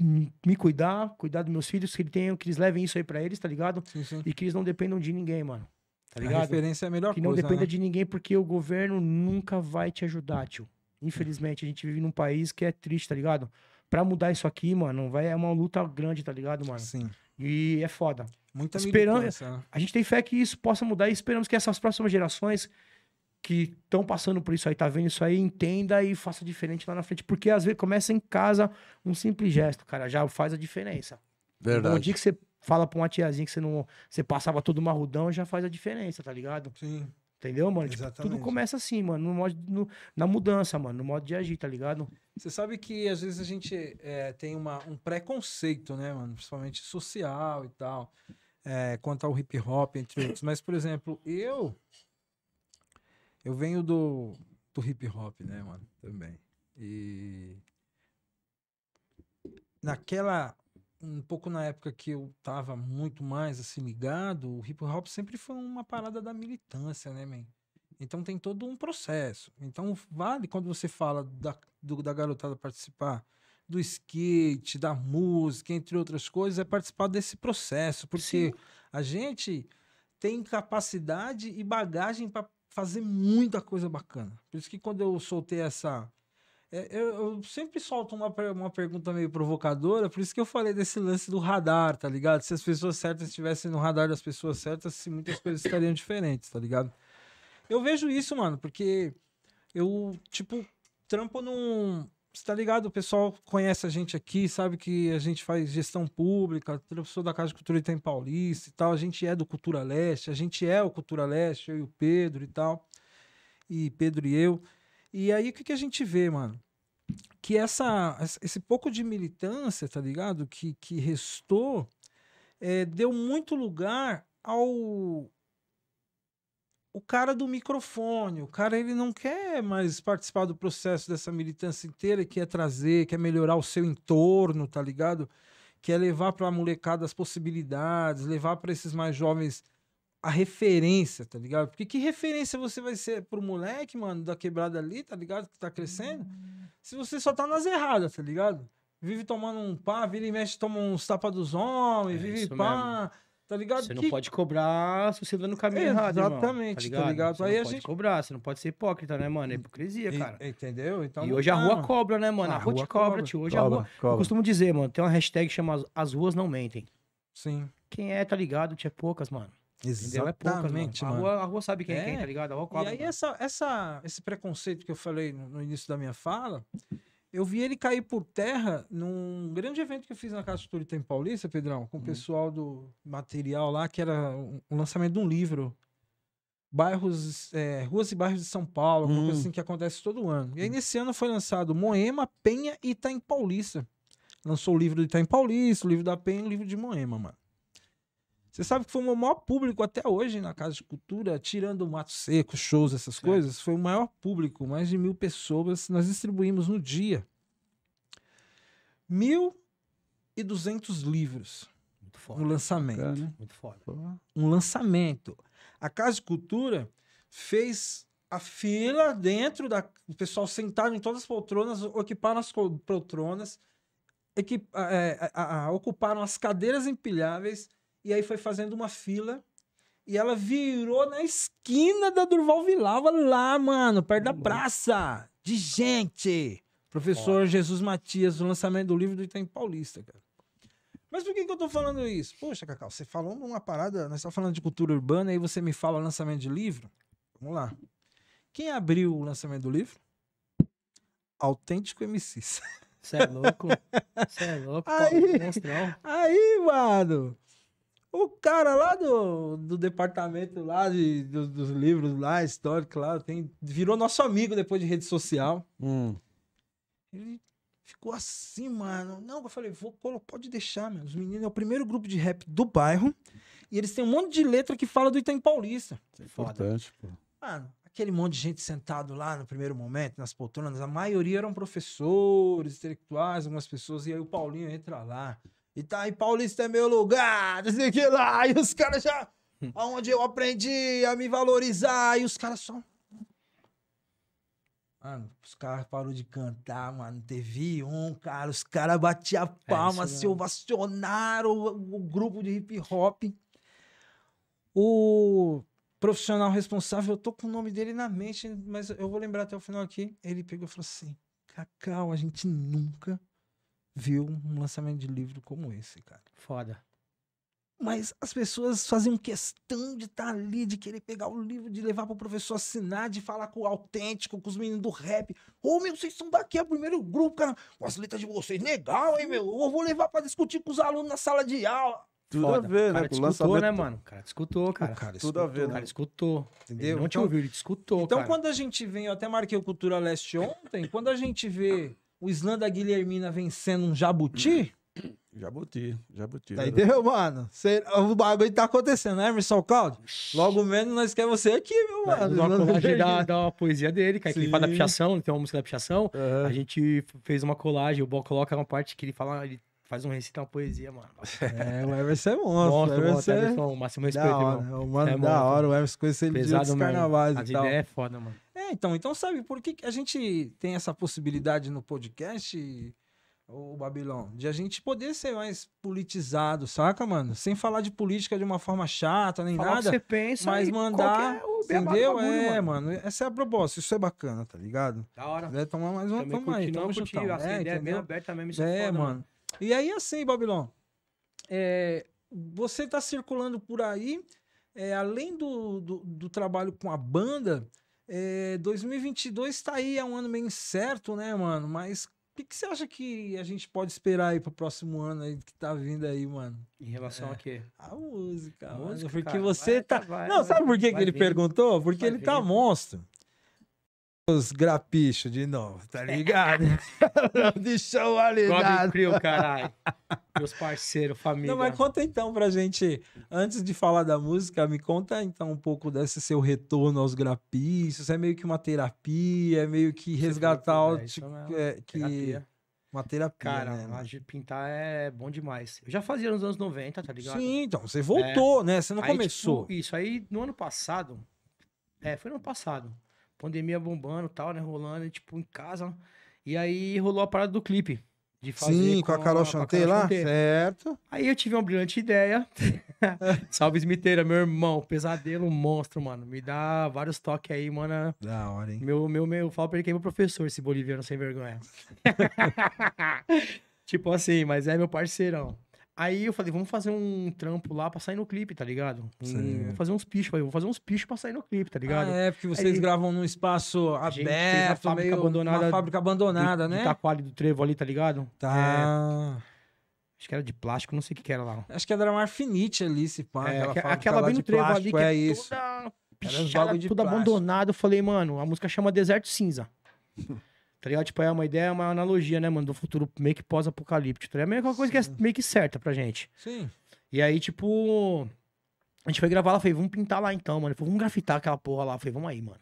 me cuidar, cuidar dos meus filhos, que, eles tenham, que eles levem isso aí pra eles, tá ligado? Sim, sim. E que eles não dependam de ninguém, mano. Tá ligado? A referência é a melhor que coisa. Que não dependa né? de ninguém, porque o governo nunca vai te ajudar, tio. Infelizmente, a gente vive num país que é triste, tá ligado? Pra mudar isso aqui, mano, vai, é uma luta grande, tá ligado, mano? Sim. E é foda. Muita esperança. Né? A gente tem fé que isso possa mudar e esperamos que essas próximas gerações que estão passando por isso aí, tá vendo isso aí, entenda e faça diferente lá na frente. Porque às vezes começa em casa um simples gesto, cara, já faz a diferença. Verdade. Um então, dia que você fala pra uma tiazinha que você não. Você passava todo marrudão, já faz a diferença, tá ligado? Sim. Entendeu, mano? Tipo, tudo começa assim, mano, no modo, no, na mudança, mano, no modo de agir, tá ligado? Você sabe que às vezes a gente é, tem uma, um preconceito, né, mano? Principalmente social e tal, é, quanto ao hip hop, entre outros. Mas, por exemplo, eu eu venho do, do hip hop, né, mano? Também. E. Naquela. Um pouco na época que eu tava muito mais assim ligado, o hip hop sempre foi uma parada da militância, né, man? Então tem todo um processo. Então vale quando você fala da, do, da garotada participar do skate, da música, entre outras coisas, é participar desse processo, porque Sim. a gente tem capacidade e bagagem para fazer muita coisa bacana. Por isso que quando eu soltei essa. É, eu, eu, sempre solto uma, uma pergunta meio provocadora, por isso que eu falei desse lance do radar, tá ligado? Se as pessoas certas estivessem no radar das pessoas certas, se muitas coisas estariam diferentes, tá ligado? Eu vejo isso, mano, porque eu, tipo, trampo num, você tá ligado? O pessoal conhece a gente aqui, sabe que a gente faz gestão pública, professor da Casa de Cultura Itaim Paulista e tal, a gente é do Cultura Leste, a gente é o Cultura Leste, eu e o Pedro e tal, e Pedro e eu. E aí o que, que a gente vê, mano? Que essa, esse pouco de militância, tá ligado? Que, que restou, é, deu muito lugar ao, o cara do microfone, o cara ele não quer mais participar do processo dessa militância inteira, que é trazer, que é melhorar o seu entorno, tá ligado? Que é levar para a molecada as possibilidades, levar para esses mais jovens a referência, tá ligado? Porque que referência você vai ser pro moleque, mano, da quebrada ali, tá ligado? Que tá crescendo, se você só tá nas erradas, tá ligado? Vive tomando um pá, vira e mexe, toma uns tapas dos homens, é vive pá. Mesmo Tá ligado? Você não pode cobrar se você tá no caminho Exatamente, errado, Exatamente, tá, tá ligado? Tá ligado? Você Aí não pode gente... cobrar, você não pode ser hipócrita, né, mano? É hipocrisia, cara. E, entendeu? Então, e hoje não, a rua cobra, né, mano? A, a rua, rua te cobra, cobra. tio. Hoje cobra, a rua... Cobra. Eu costumo dizer, mano, tem uma hashtag que chama As Ruas Não Mentem. Sim. Quem é, tá ligado, tinha é é poucas, mano. Exatamente, é poucas, mano. mano. A, rua, a rua sabe quem é, é quem, tá ligado? A rua cobra. E aí essa, essa, esse preconceito que eu falei no início da minha fala eu vi ele cair por terra num grande evento que eu fiz na Casa de Tem Paulista, Pedrão, com o hum. pessoal do material lá, que era o um lançamento de um livro. Bairros, é, ruas e bairros de São Paulo, uma coisa hum. assim que acontece todo ano. E aí, hum. nesse ano, foi lançado Moema, Penha e Itaim tá Paulista. Lançou o livro do Itaim tá Paulista, o livro da Penha e o livro de Moema, mano. Você sabe que foi o maior público até hoje na Casa de Cultura, tirando o Mato Seco, shows, essas certo. coisas, foi o maior público, mais de mil pessoas. Nós distribuímos no dia 1.200 livros Muito foda. no lançamento. Bacana, né? Muito foda. Um lançamento. A Casa de Cultura fez a fila dentro da. O pessoal sentado em todas as poltronas, ocuparam as poltronas, equip, é, ocuparam as cadeiras empilháveis e aí foi fazendo uma fila. E ela virou na esquina da Durval Vilava, lá, mano, perto da hum. praça. De gente. Professor Jesus Matias, o lançamento do livro do Itaim Paulista, cara. Mas por que, que eu tô falando isso? Poxa, Cacau, você falou numa parada, nós estamos falando de cultura urbana, aí você me fala lançamento de livro. Vamos lá. Quem abriu o lançamento do livro? Autêntico MCs. Você é louco? Você é louco? Aí, Pô, aí, mano. O cara lá do, do departamento lá, de, do, dos livros lá, histórico lá, tem, virou nosso amigo depois de rede social. Hum. Ele ficou assim, mano. Não, eu falei, vou pode deixar, meu. Os meninos é o primeiro grupo de rap do bairro. E eles têm um monte de letra que fala do Itaim Paulista. é importante, pô. Mano, aquele monte de gente sentado lá no primeiro momento, nas poltronas, a maioria eram professores, intelectuais, algumas pessoas, e aí o Paulinho entra lá e tá Paulista é meu lugar, não sei o que lá. E os caras já. Aonde eu aprendi a me valorizar. E os caras só. Mano, os caras parou de cantar, mano. Teve um, cara. Os caras batiam é, palma, é se ovacionaram o, o grupo de hip hop. O profissional responsável, eu tô com o nome dele na mente, mas eu vou lembrar até o final aqui. Ele pegou e falou assim: Cacau, a gente nunca viu um lançamento de livro como esse, cara. Foda. Mas as pessoas faziam questão de estar tá ali, de querer pegar o livro, de levar para o professor assinar, de falar com o autêntico, com os meninos do rap. Ô, oh, meu, vocês são daqui, é o primeiro grupo, cara. As letras de vocês, legal, hein, meu? Eu vou levar para discutir com os alunos na sala de aula. Tudo Foda. a ver, né? O né, cara escutou, né, mano? O cara escutou, cara. cara Tudo a ver, né? O cara escutou. Entendeu? Então ele não te ouviu, ele te escutou, Então, cara. quando a gente vem, eu até marquei o Cultura Leste ontem, quando a gente vê o Islanda Guilhermina vencendo um jabuti? Jabuti, jabuti. Tá entendeu, mano? Cê, o bagulho tá acontecendo, né, Emerson Claudio? Logo menos nós queremos você aqui, meu mano. Dá uma colagem da, da poesia dele, cara, que é ele fala da pichação, tem uma música da pichação. A gente fez uma colagem, o Bó coloca uma parte que ele fala, ele Faz um recital, poesia, mano. É, o Everson é monstro. o Everson, é Everson, é... máximo respeito, da hora, Mano, é da monstro. hora, o Everson conhece ele Pesado, dos carnavais As e tal. é foda, mano. É, então, então sabe por que a gente tem essa possibilidade no podcast, o Babilão, de a gente poder ser mais politizado, saca, mano? Sem falar de política de uma forma chata, nem Fala nada. que você pensa, mas mandar, é entendeu? Bagulho, é, mano. essa é a proposta, isso é bacana, tá ligado? Da hora. Vai tomar mais uma, toma aí. vamos junto. é, ideia é bem aberta mesmo, isso é, é foda, mano. mano. E aí, assim, Babilon, é, você está circulando por aí, é, além do, do, do, trabalho com a banda, é, 2022 está aí, é um ano meio incerto, né, mano? Mas o que, que, você acha que a gente pode esperar aí pro próximo ano aí que tá vindo aí, mano? Em relação é. a quê? A música, a música. Porque cara, você vai, tá. Vai, não, vai, sabe por que, que ele vir, perguntou? Porque ele tá vir. tá monstro os grapichos de novo, tá ligado? Bichão ali. Cobre frio, caralho. Meus parceiros, família. Não, mas conta então pra gente, antes de falar da música, me conta então um pouco desse seu retorno aos grapichos. É meio que uma terapia, é meio que resgatar o. é, é, é que... Uma terapia. Cara, né? pintar é bom demais. Eu já fazia nos anos 90, tá ligado? Sim, então, você voltou, é. né? Você não aí, tipo, começou. Tipo, isso, aí no ano passado. É, foi no ano passado pandemia bombando tal, né? Rolando, tipo, em casa. Né. E aí rolou a parada do clipe. De fazer Sim, com, a Carol Chantei lá? Certo. Aí eu tive uma brilhante ideia. Salve Smiteira, meu irmão. Pesadelo, monstro, mano. Me dá vários toques aí, mano. Da hora, hein? Meu, meu, meu, eu falo pra ele que é meu professor, esse boliviano sem vergonha. tipo assim, mas é meu parceirão. Aí eu falei, vamos fazer um trampo lá pra sair no clipe, tá ligado? Sim. vou fazer uns pichos, vou fazer uns pichos pra sair no clipe, tá ah, ligado? Ah, é, porque vocês aí, gravam num espaço aberto, a fábrica meio abandonada. Uma fábrica abandonada, do, né? Do Taquari do Trevo ali, tá ligado? Tá. É... Acho que era de plástico, não sei o que, que era lá. Acho que era uma arfinite ali, se pá. É, aquela, é aquela bem no trevo plástico, ali, que é, é isso. toda pichada, tudo plástico. abandonado. Eu falei, mano, a música chama Deserto Cinza. Tá ligado? Tipo, é uma ideia, é uma analogia, né, mano, do futuro meio que pós-apocalíptico. Tá é meio que uma coisa que é meio que certa pra gente. Sim. E aí, tipo, a gente foi gravar lá, falei, vamos pintar lá então, mano. Falei, vamos grafitar aquela porra lá. Falei, vamos aí, mano.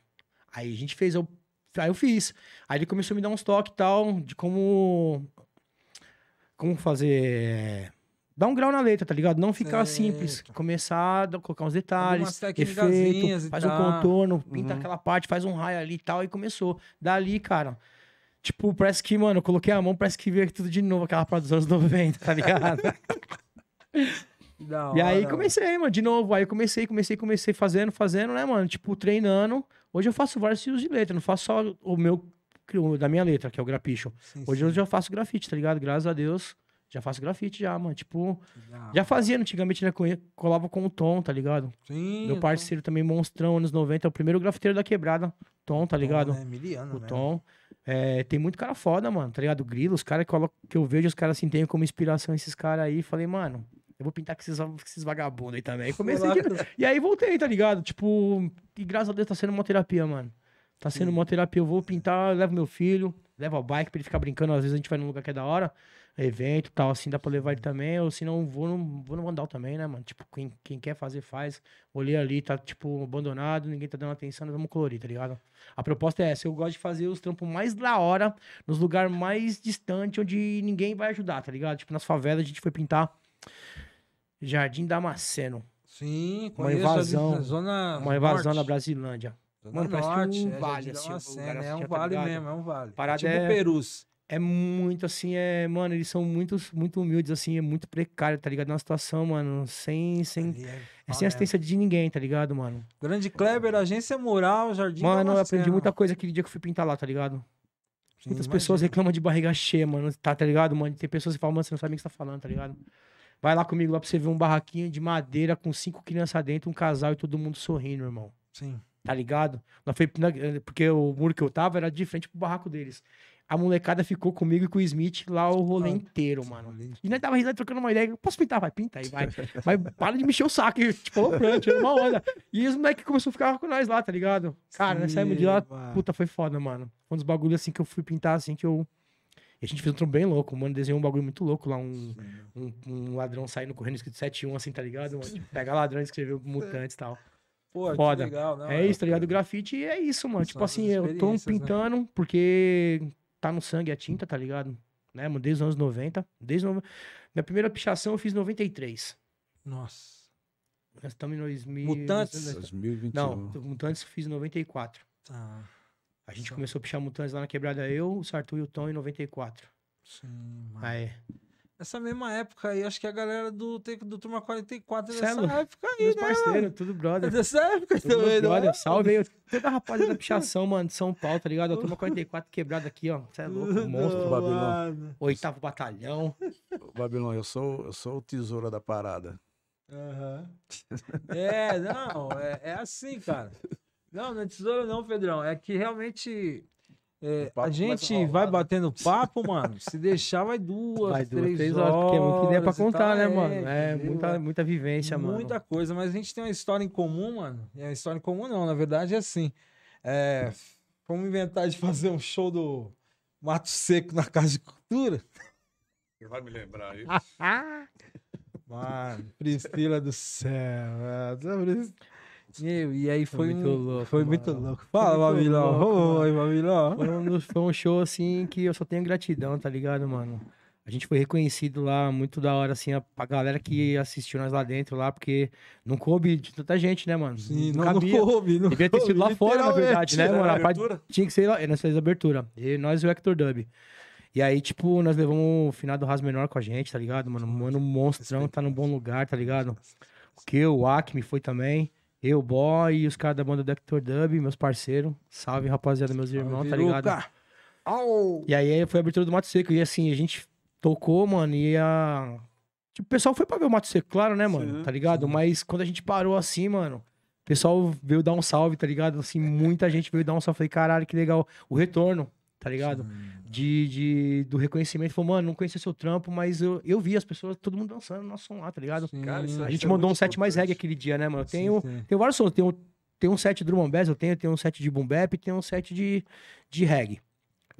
Aí a gente fez, eu, aí eu fiz. Aí ele começou a me dar uns toques e tal, de como. Como fazer. dá um grau na letra, tá ligado? Não ficar simples. Começar a colocar uns detalhes, efeito, faz um contorno, pinta uhum. aquela parte, faz um raio ali e tal, e começou. Dali, cara, Tipo, parece que, mano, eu coloquei a mão, parece que veio tudo de novo, aquela parada dos anos 90, tá ligado? Não, e aí não. comecei, mano, de novo. Aí comecei, comecei, comecei fazendo, fazendo, né, mano? Tipo, treinando. Hoje eu faço vários estilos de letra, não faço só o meu da minha letra, que é o grapicho. Hoje sim. eu já faço grafite, tá ligado? Graças a Deus. Já faço grafite já, mano. Tipo, não. já fazia né? antigamente, né? Colava com o Tom, tá ligado? Sim. Meu parceiro tô... também, monstrão, anos 90. É o primeiro grafiteiro da quebrada. Tom, tá ligado? Tom, né? Miliano, o né? Tom. É, tem muito cara foda, mano, tá ligado? Grilo, os caras que, que eu vejo, os caras assim, têm como inspiração esses caras aí. Falei, mano, eu vou pintar com esses, esses vagabundos aí também. Comecei de... E aí voltei, tá ligado? Tipo, e graças a Deus tá sendo uma terapia, mano. Tá sendo uma terapia. Eu vou pintar, levo meu filho, levo a bike pra ele ficar brincando. Às vezes a gente vai num lugar que é da hora evento e tal, assim, dá pra levar ele também. Ou se não, vou no, vou no Vandal também, né, mano? Tipo, quem, quem quer fazer, faz. Olhei ali, tá, tipo, abandonado, ninguém tá dando atenção, nós vamos colorir, tá ligado? A proposta é essa. Eu gosto de fazer os trampos mais da hora, nos lugares mais distantes, onde ninguém vai ajudar, tá ligado? Tipo, nas favelas a gente foi pintar Jardim Damasceno. Sim, uma invasão, zona uma invasão na Brasilândia. Zona Mano, parece é norte, um é, vale, assim, Damasceno, lugar, assim, é um tá vale tá mesmo, é um vale. Parada é tipo é... Perus é muito assim, é, mano, eles são muito, muito humildes, assim, é muito precário, tá ligado? na situação, mano, sem, sem, é, é sem assistência de ninguém, tá ligado, mano? Grande Kleber, agência moral, jardim. Mano, eu aprendi muita coisa aquele dia que eu fui pintar lá, tá ligado? Sim, Muitas imagina. pessoas reclamam de barriga cheia, mano, tá, tá ligado, mano? Tem pessoas que falam, mano, você não sabe o que você tá falando, tá ligado? Vai lá comigo lá pra você ver um barraquinho de madeira com cinco crianças dentro, um casal e todo mundo sorrindo, irmão. Sim. Tá ligado? foi, eh, porque o muro que eu tava era de frente pro barraco deles. A molecada ficou comigo e com o Smith lá o rolê inteiro, mano. E nós tava risando, trocando uma ideia. Posso pintar? Vai, pinta aí, vai. Mas para de mexer o saco, tipo, aloprante, era uma onda. E os moleques começou a ficar com nós lá, tá ligado? Cara, nós saímos de lá, puta, foi foda, mano. Foi um dos bagulhos, assim, que eu fui pintar, assim, que eu... E a gente fez um trampo bem louco, mano. Desenhou um bagulho muito louco lá. Um, um, um, ladrão saindo correndo escrito 7-1, assim, tá ligado? Mano? Tipo, pega ladrão e escreveu mutantes e tal. Pô, Foda. Legal, né? é isso, tá ligado? O grafite é isso, mano. São tipo assim, eu tô né? pintando né? porque tá no sangue a tinta, tá ligado? Né, mano, desde os anos 90. Desde no... Minha primeira pichação eu fiz em 93. Nossa. Nós estamos em 2000... Mutantes? 2021. Não, Mutantes eu fiz em 94. Tá. A gente Sim. começou a pichar Mutantes lá na Quebrada, eu, o Sartu e o Tom em 94. Sim, mano. Aí... Nessa mesma época aí, acho que a galera do, do Turma 44 é, é dessa época aí, Meus né? parceiro tudo brother. É dessa época tudo também, brother. Né? Salve aí. Toda rapaziada da pichação, mano, de São Paulo, tá ligado? A Turma 44 quebrada aqui, ó. Você é louco, monstro. Não, Babilão. Oitavo batalhão. Babilão, eu sou, eu sou o tesoura da parada. Uhum. É, não, é, é assim, cara. Não, não é tesoura não, Pedrão. É que realmente é, a gente vai batendo papo, mano. Se deixar, vai duas, vai duas três, três horas. horas porque é muito ideia é pra contar, né, é, mano? É, é muita, muita vivência, muita mano. Muita coisa, mas a gente tem uma história em comum, mano. E a história em comum, não, na verdade é assim. É, vamos inventar de fazer um show do Mato Seco na Casa de Cultura. Você vai me lembrar isso. Mano, Priscila do céu. Mano. Meu, e aí foi, foi muito louco. Foi mano. muito louco. Fala, Babilão. Oi, Babilão. Foi, um, foi um show assim que eu só tenho gratidão, tá ligado, mano? A gente foi reconhecido lá, muito da hora, assim, a, a galera que assistiu nós lá dentro, lá, porque não coube de tanta gente, né, mano? Sim, não, não, não coube. Não Devia ter sido lá fora, na verdade, né, mano? Né? parte, tinha que ser lá, nós fizemos abertura. E nós e o Hector Dub. E aí, tipo, nós levamos o final do Ras Menor com a gente, tá ligado, mano? Mano, monstrão, tá num bom lugar, tá ligado? O que o Acme foi também. Eu, Boy e os caras da banda Doctor Dub, meus parceiros. Salve, rapaziada, meus irmãos, tá ligado? Oh. E aí foi a abertura do Mato Seco. E assim, a gente tocou, mano, e a. Tipo, o pessoal foi pra ver o Mato Seco, claro, né, mano? Sim, tá ligado? Sim. Mas quando a gente parou assim, mano, o pessoal veio dar um salve, tá ligado? Assim, muita gente veio dar um salve. Falei, caralho, que legal. O retorno tá ligado? De, de, do reconhecimento. Falou, mano, não conhecia seu trampo, mas eu, eu vi as pessoas, todo mundo dançando nosso som lá, tá ligado? Sim, cara, a gente é mandou um set mais reggae aquele dia, né, mano? Eu tenho, sim, sim. tenho vários sons, tenho, tenho um set de drum and bass, eu tenho, tenho um set de boom bap, tenho um set de, de reggae.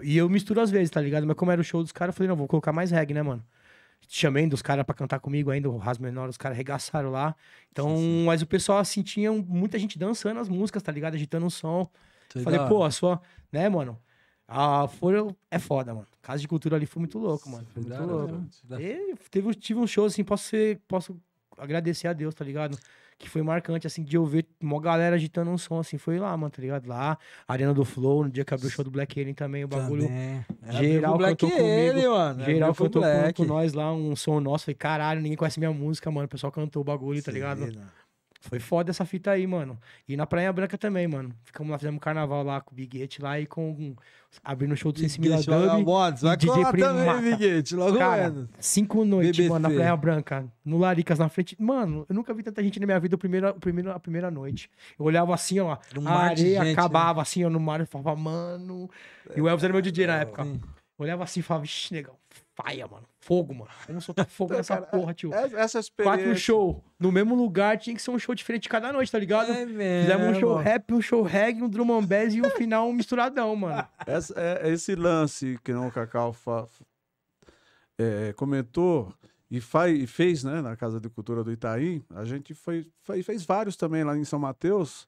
E eu misturo às vezes, tá ligado? Mas como era o show dos caras, eu falei, não, vou colocar mais reggae, né, mano? Chamei dos caras para cantar comigo ainda, o Ras Menor, os caras arregaçaram lá. Então, mas o pessoal, assim, tinha muita gente dançando as músicas, tá ligado? Agitando o som. Falei, pô, a sua, né, mano? Ah, foi É foda, mano. Casa de cultura ali foi muito louco, mano. Foi muito louco. Né? E teve, tive um show, assim, posso ser. Posso agradecer a Deus, tá ligado? Que foi marcante, assim, de eu ver uma galera agitando um som, assim, foi lá, mano, tá ligado? Lá, Arena do Flow, no dia que abriu o show do Black Alien também, o bagulho. Também. É, geral o Black cantou Alien, comigo. Mano. Geral cantou com, com nós lá, um som nosso. Falei, caralho, ninguém conhece minha música, mano. O pessoal cantou o bagulho, tá Sim, tá ligado? Não. Foi foda essa fita aí, mano. E na Praia Branca também, mano. Ficamos lá, fizemos carnaval lá com o Biguete lá e com. Abrindo o show do Sensimila é Vai DJ colar também, Biguete, logo Cara, menos. Cinco noites, mano, na Praia Branca. No Laricas, na frente. Mano, eu nunca vi tanta gente na minha vida primeira, primeira, a primeira noite. Eu olhava assim, ó. No a areia gente, né? acabava né? assim, ó, no mar. Eu falava, mano. E o Elvis era meu DJ na é, época. Sim. Olhava assim e falava, vixi, negão faia, mano. Fogo, mano. Vamos soltar fogo então, nessa cara, porra, tio. Essa experiência. Quatro shows no mesmo lugar, tinha que ser um show diferente cada noite, tá ligado? É mesmo. Fizemos um show rap, um show reggae, um drum and bass e um final um misturadão, mano. Essa, é, é, esse lance que não o Cacau fa, é, comentou e, faz, e fez, né, na Casa de Cultura do Itaim, a gente foi, foi fez vários também lá em São Mateus.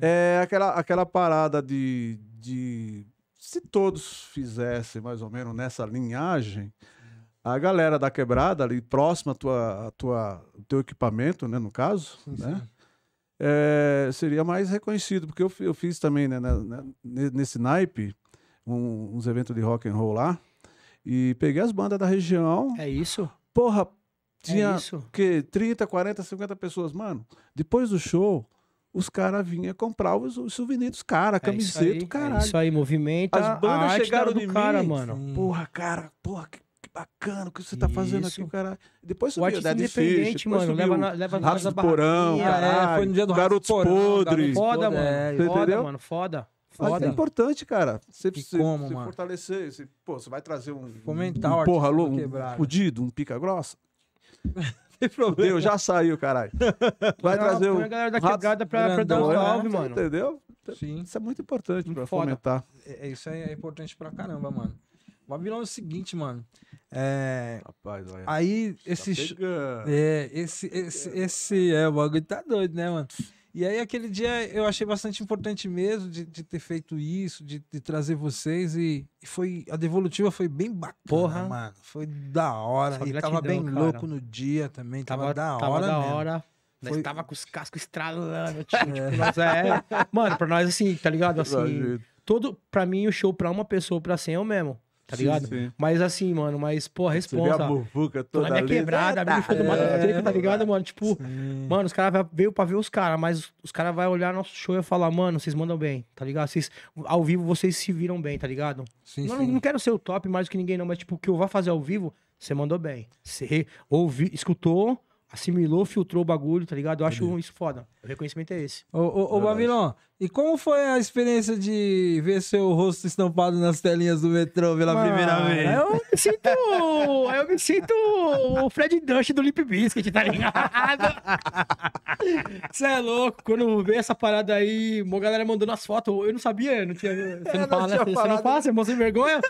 É aquela, aquela parada de, de se todos fizessem mais ou menos nessa linhagem, a galera da quebrada ali próxima à tua, tua teu equipamento, né, no caso, sim, né, sim. É, seria mais reconhecido, porque eu, eu fiz também né, né, né nesse naipe um, uns eventos de rock and roll lá e peguei as bandas da região. É isso? Porra, é tinha é isso? que 30, 40, 50 pessoas, mano. Depois do show, os caras vinham comprar os, os souvenirs dos caras, camiseta, é isso aí, é caralho. É isso aí, movimento. As bandas chegaram do de cara, mim, mano. Porra, cara, porra, que, que bacana o que você tá isso. fazendo aqui, o cara Depois subiu o Artista né, Independente, mano. leva na, leva Ratos do Porão, caralho. É, foi no dia do Garotos Porão, Podres. É, foda, mano. É, foda, entendeu? mano, foda. É foda. É importante, cara. Você precisa fortalecer. Você, pô, você vai trazer um. Fomentar um, um, porra, louco. Um, né? um, um, um, um pica grossa tem problema. Deu, já saiu, caralho. Vai não, trazer o. A galera da quebrada pra, pra, dar um salve, é, mano. Entendeu? Sim. Isso é muito importante muito pra foda. fomentar. É, é isso é importante pra caramba, mano. Babylon é o seguinte, mano. É. Rapaz, olha. Aí, tá esses. Tá é, esse, esse, esse. É, o bagulho tá doido, né, mano? E aí aquele dia eu achei bastante importante mesmo de, de ter feito isso, de, de trazer vocês e, e, foi a devolutiva foi bem bacana, Porra. mano. Foi da hora. e tava bem louco no dia também, tava, tava da hora tava da mesmo. hora. Nós foi... tava com os cascos estralando, tipo, é. tipo nós é... Mano, pra nós assim, tá ligado? Assim, todo, pra mim o show pra uma pessoa pra 100 é o mesmo tá sim, ligado? Sim. Mas assim, mano, mas, pô, a resposta. Você a burbuca toda na é minha quebrada, abrindo do tá ligado, mano? Tipo, sim. mano, os caras veio pra ver os caras, mas os caras vão olhar nosso show e falar, mano, vocês mandam bem, tá ligado? Vocês, ao vivo, vocês se viram bem, tá ligado? Sim, não, não quero ser o top mais do que ninguém, não, mas, tipo, o que eu vou fazer ao vivo, você mandou bem. Você ouviu, escutou assimilou, filtrou o bagulho, tá ligado? Eu acho Entendi. isso foda. O reconhecimento é esse. Ô, ô, ô Babilon, e como foi a experiência de ver seu rosto estampado nas telinhas do metrô pela Mano, primeira vez? Eu me sinto. eu me sinto o Fred Dunst do Lip Biscuit, tá ligado? Você é louco. Quando vê essa parada aí, uma galera mandando as fotos. Eu não sabia, não tinha. É, você não, não fala, né? Você não passa, irmão, sem vergonha.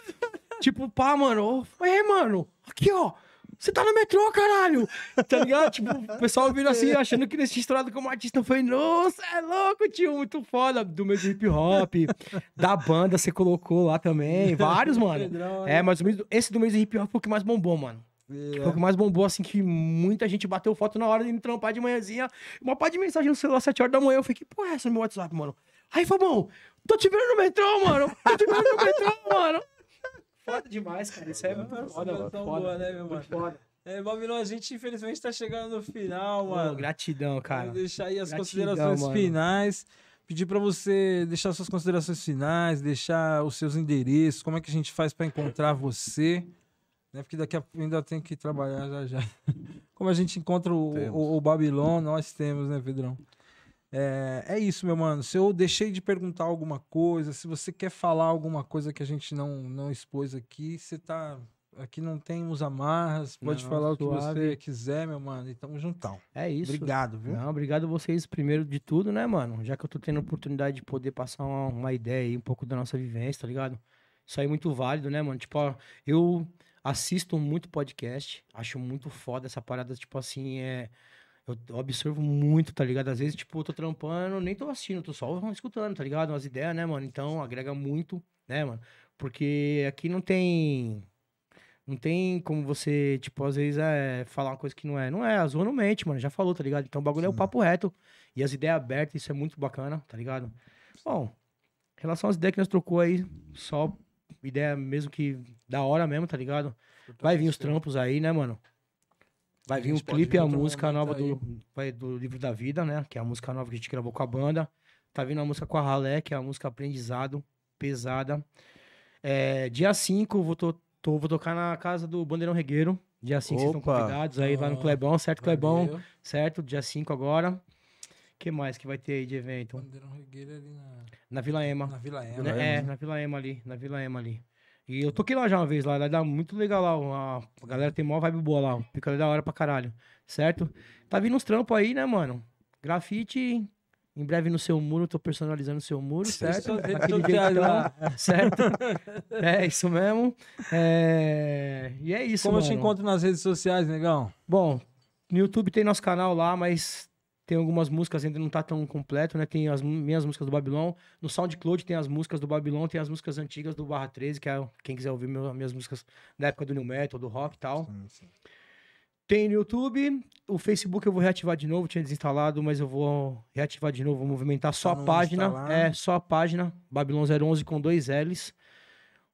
tipo, pá, mano. É, mano. Aqui, ó. Você tá no metrô, caralho! Tá ligado? tipo, o pessoal vira assim, achando que ele tinha estourado como artista. Eu falei, nossa, é louco, tio, muito foda. Do meu hip hop, da banda, você colocou lá também. Vários, mano. Né? é, mas esse do mês hip hop foi o que mais bombou, mano. Yeah. É. Foi o que mais bombou, assim, que muita gente bateu foto na hora de me trampar de manhãzinha. Uma pá de mensagem no celular, 7 horas da manhã. Eu falei, que porra é essa no meu WhatsApp, mano? Aí, Fabão, tô te vendo no metrô, mano. Tô te vendo no metrô, mano. Foda demais, cara. Isso é muito foda, é mano. Foda, boa, né, meu mano? Foda. É, Babilão, a gente infelizmente tá chegando no final, mano. Oh, gratidão, cara. Vou deixar aí as gratidão, considerações mano. finais. Pedir para você deixar suas considerações finais, deixar os seus endereços, como é que a gente faz para encontrar você. Né? Porque daqui a pouco ainda tem que trabalhar já já. Como a gente encontra o, o, o Babilon, nós temos, né, Pedrão? É, é, isso, meu mano. Se eu deixei de perguntar alguma coisa, se você quer falar alguma coisa que a gente não, não expôs aqui, você tá. Aqui não temos amarras, pode não, falar suave. o que você quiser, meu mano. E tamo juntão. É isso. Obrigado, viu? Não, obrigado vocês primeiro de tudo, né, mano? Já que eu tô tendo a oportunidade de poder passar uma, uma ideia aí, um pouco da nossa vivência, tá ligado? Isso aí é muito válido, né, mano? Tipo, eu assisto muito podcast, acho muito foda essa parada, tipo assim, é eu, absorvo muito, tá ligado? Às vezes, tipo, eu tô trampando, nem tô assistindo, tô só escutando, tá ligado? Umas ideias, né, mano? Então, agrega muito, né, mano? Porque aqui não tem. Não tem como você, tipo, às vezes é falar uma coisa que não é. Não é, a zona não mente, mano. Já falou, tá ligado? Então o bagulho Sim. é o papo reto. E as ideias abertas, isso é muito bacana, tá ligado? Bom, em relação às ideias que nós trocou aí, só ideia mesmo que da hora mesmo, tá ligado? Vai vir os trampos aí, né, mano? Vai vir o um clipe e a música nova tá do, do Livro da Vida, né? Que é a música nova que a gente gravou com a banda. Tá vindo a música com a Ralé, que é a música Aprendizado, pesada. É, dia 5 vou, to, vou tocar na casa do Bandeirão Regueiro. Dia 5 vocês estão convidados aí ah, lá no Clebão, certo, Clebão? Valeu. Certo? Dia 5 agora. que mais que vai ter aí de evento? Bandeirão Regueiro é ali na... Na Vila Ema. Na Vila Ema. É, é, na Vila Ema ali. Na Vila Ema ali. E eu toquei lá já uma vez, lá, lá dá muito legal lá. a galera tem maior vibe boa lá, fica da hora pra caralho, certo? Tá vindo uns trampos aí, né, mano? Grafite, em breve no seu muro, tô personalizando o seu muro, certo? certo? É isso mesmo. É... E é isso, Como mano. eu te encontro nas redes sociais, negão? Bom, no YouTube tem nosso canal lá, mas tem algumas músicas ainda não tá tão completo, né? Tem as minhas músicas do Babilão. No SoundCloud tem as músicas do Babilão, tem as músicas antigas do Barra 13, que é quem quiser ouvir meu, minhas músicas da época do New Metal, do rock e tal. Sim, sim. Tem no YouTube, o Facebook eu vou reativar de novo, tinha desinstalado, mas eu vou reativar de novo, vou movimentar só tá a página. Instalar. É, só a página, Babilão 011 com dois L's.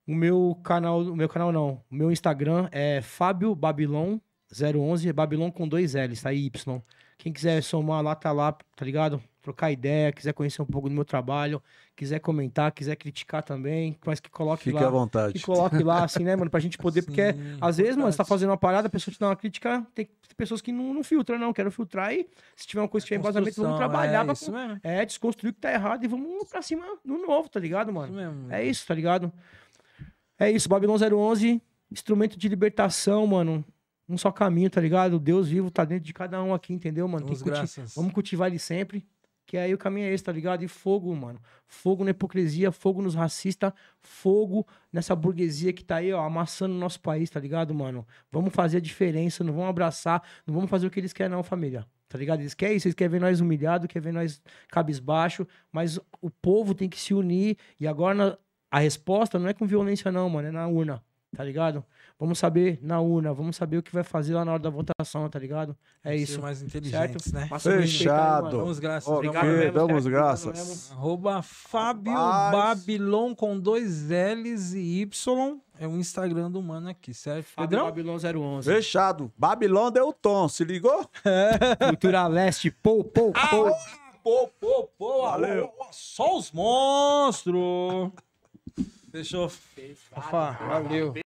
O meu canal, o meu canal não, o meu Instagram é Fábio Babilon 011, é Babilon com dois L's, tá aí Y. Quem quiser somar lá, tá lá, tá ligado? Trocar ideia, quiser conhecer um pouco do meu trabalho, quiser comentar, quiser criticar também, mas que coloque Fique lá. Fique à vontade. Que coloque lá, assim, né, mano? Pra gente poder, Sim, porque às vezes, mano, você tá fazendo uma parada, a pessoa te dá uma crítica, tem pessoas que não, não filtram, não. Quero filtrar e se tiver uma coisa que tiver embasamento, vamos trabalhar. É, pra, isso mesmo. é, desconstruir o que tá errado e vamos pra cima no novo, tá ligado, mano? Isso mesmo, é isso, tá ligado? É isso, Babylon 011, instrumento de libertação, mano um só caminho, tá ligado? Deus vivo tá dentro de cada um aqui, entendeu, mano? Tem culti vamos cultivar ele sempre. Que aí o caminho é esse, tá ligado? E fogo, mano. Fogo na hipocrisia, fogo nos racistas, fogo nessa burguesia que tá aí, ó, amassando o nosso país, tá ligado, mano? Vamos fazer a diferença, não vamos abraçar, não vamos fazer o que eles querem, não, família. Tá ligado? Eles querem isso, eles querem ver nós humilhados, querem ver nós cabisbaixo, mas o povo tem que se unir. E agora na... a resposta não é com violência, não, mano, é na urna, tá ligado? Vamos saber na urna, vamos saber o que vai fazer lá na hora da votação, tá ligado? É Ser isso. mais inteligente. né? Fechado. Damos graças. Okay, Obrigado, mesmo, damos certo? graças. Arroba Fábio Mas... Babilon com dois L's e Y. É o Instagram do mano aqui, certo? Fábio Babilon 011. Fechado. Babilon deu o tom, se ligou? Cultura Leste, pou, pou, ah, pou. Pou, pô, pô, pô, valeu. Ó, só os monstros. Fechou. Fafá, valeu.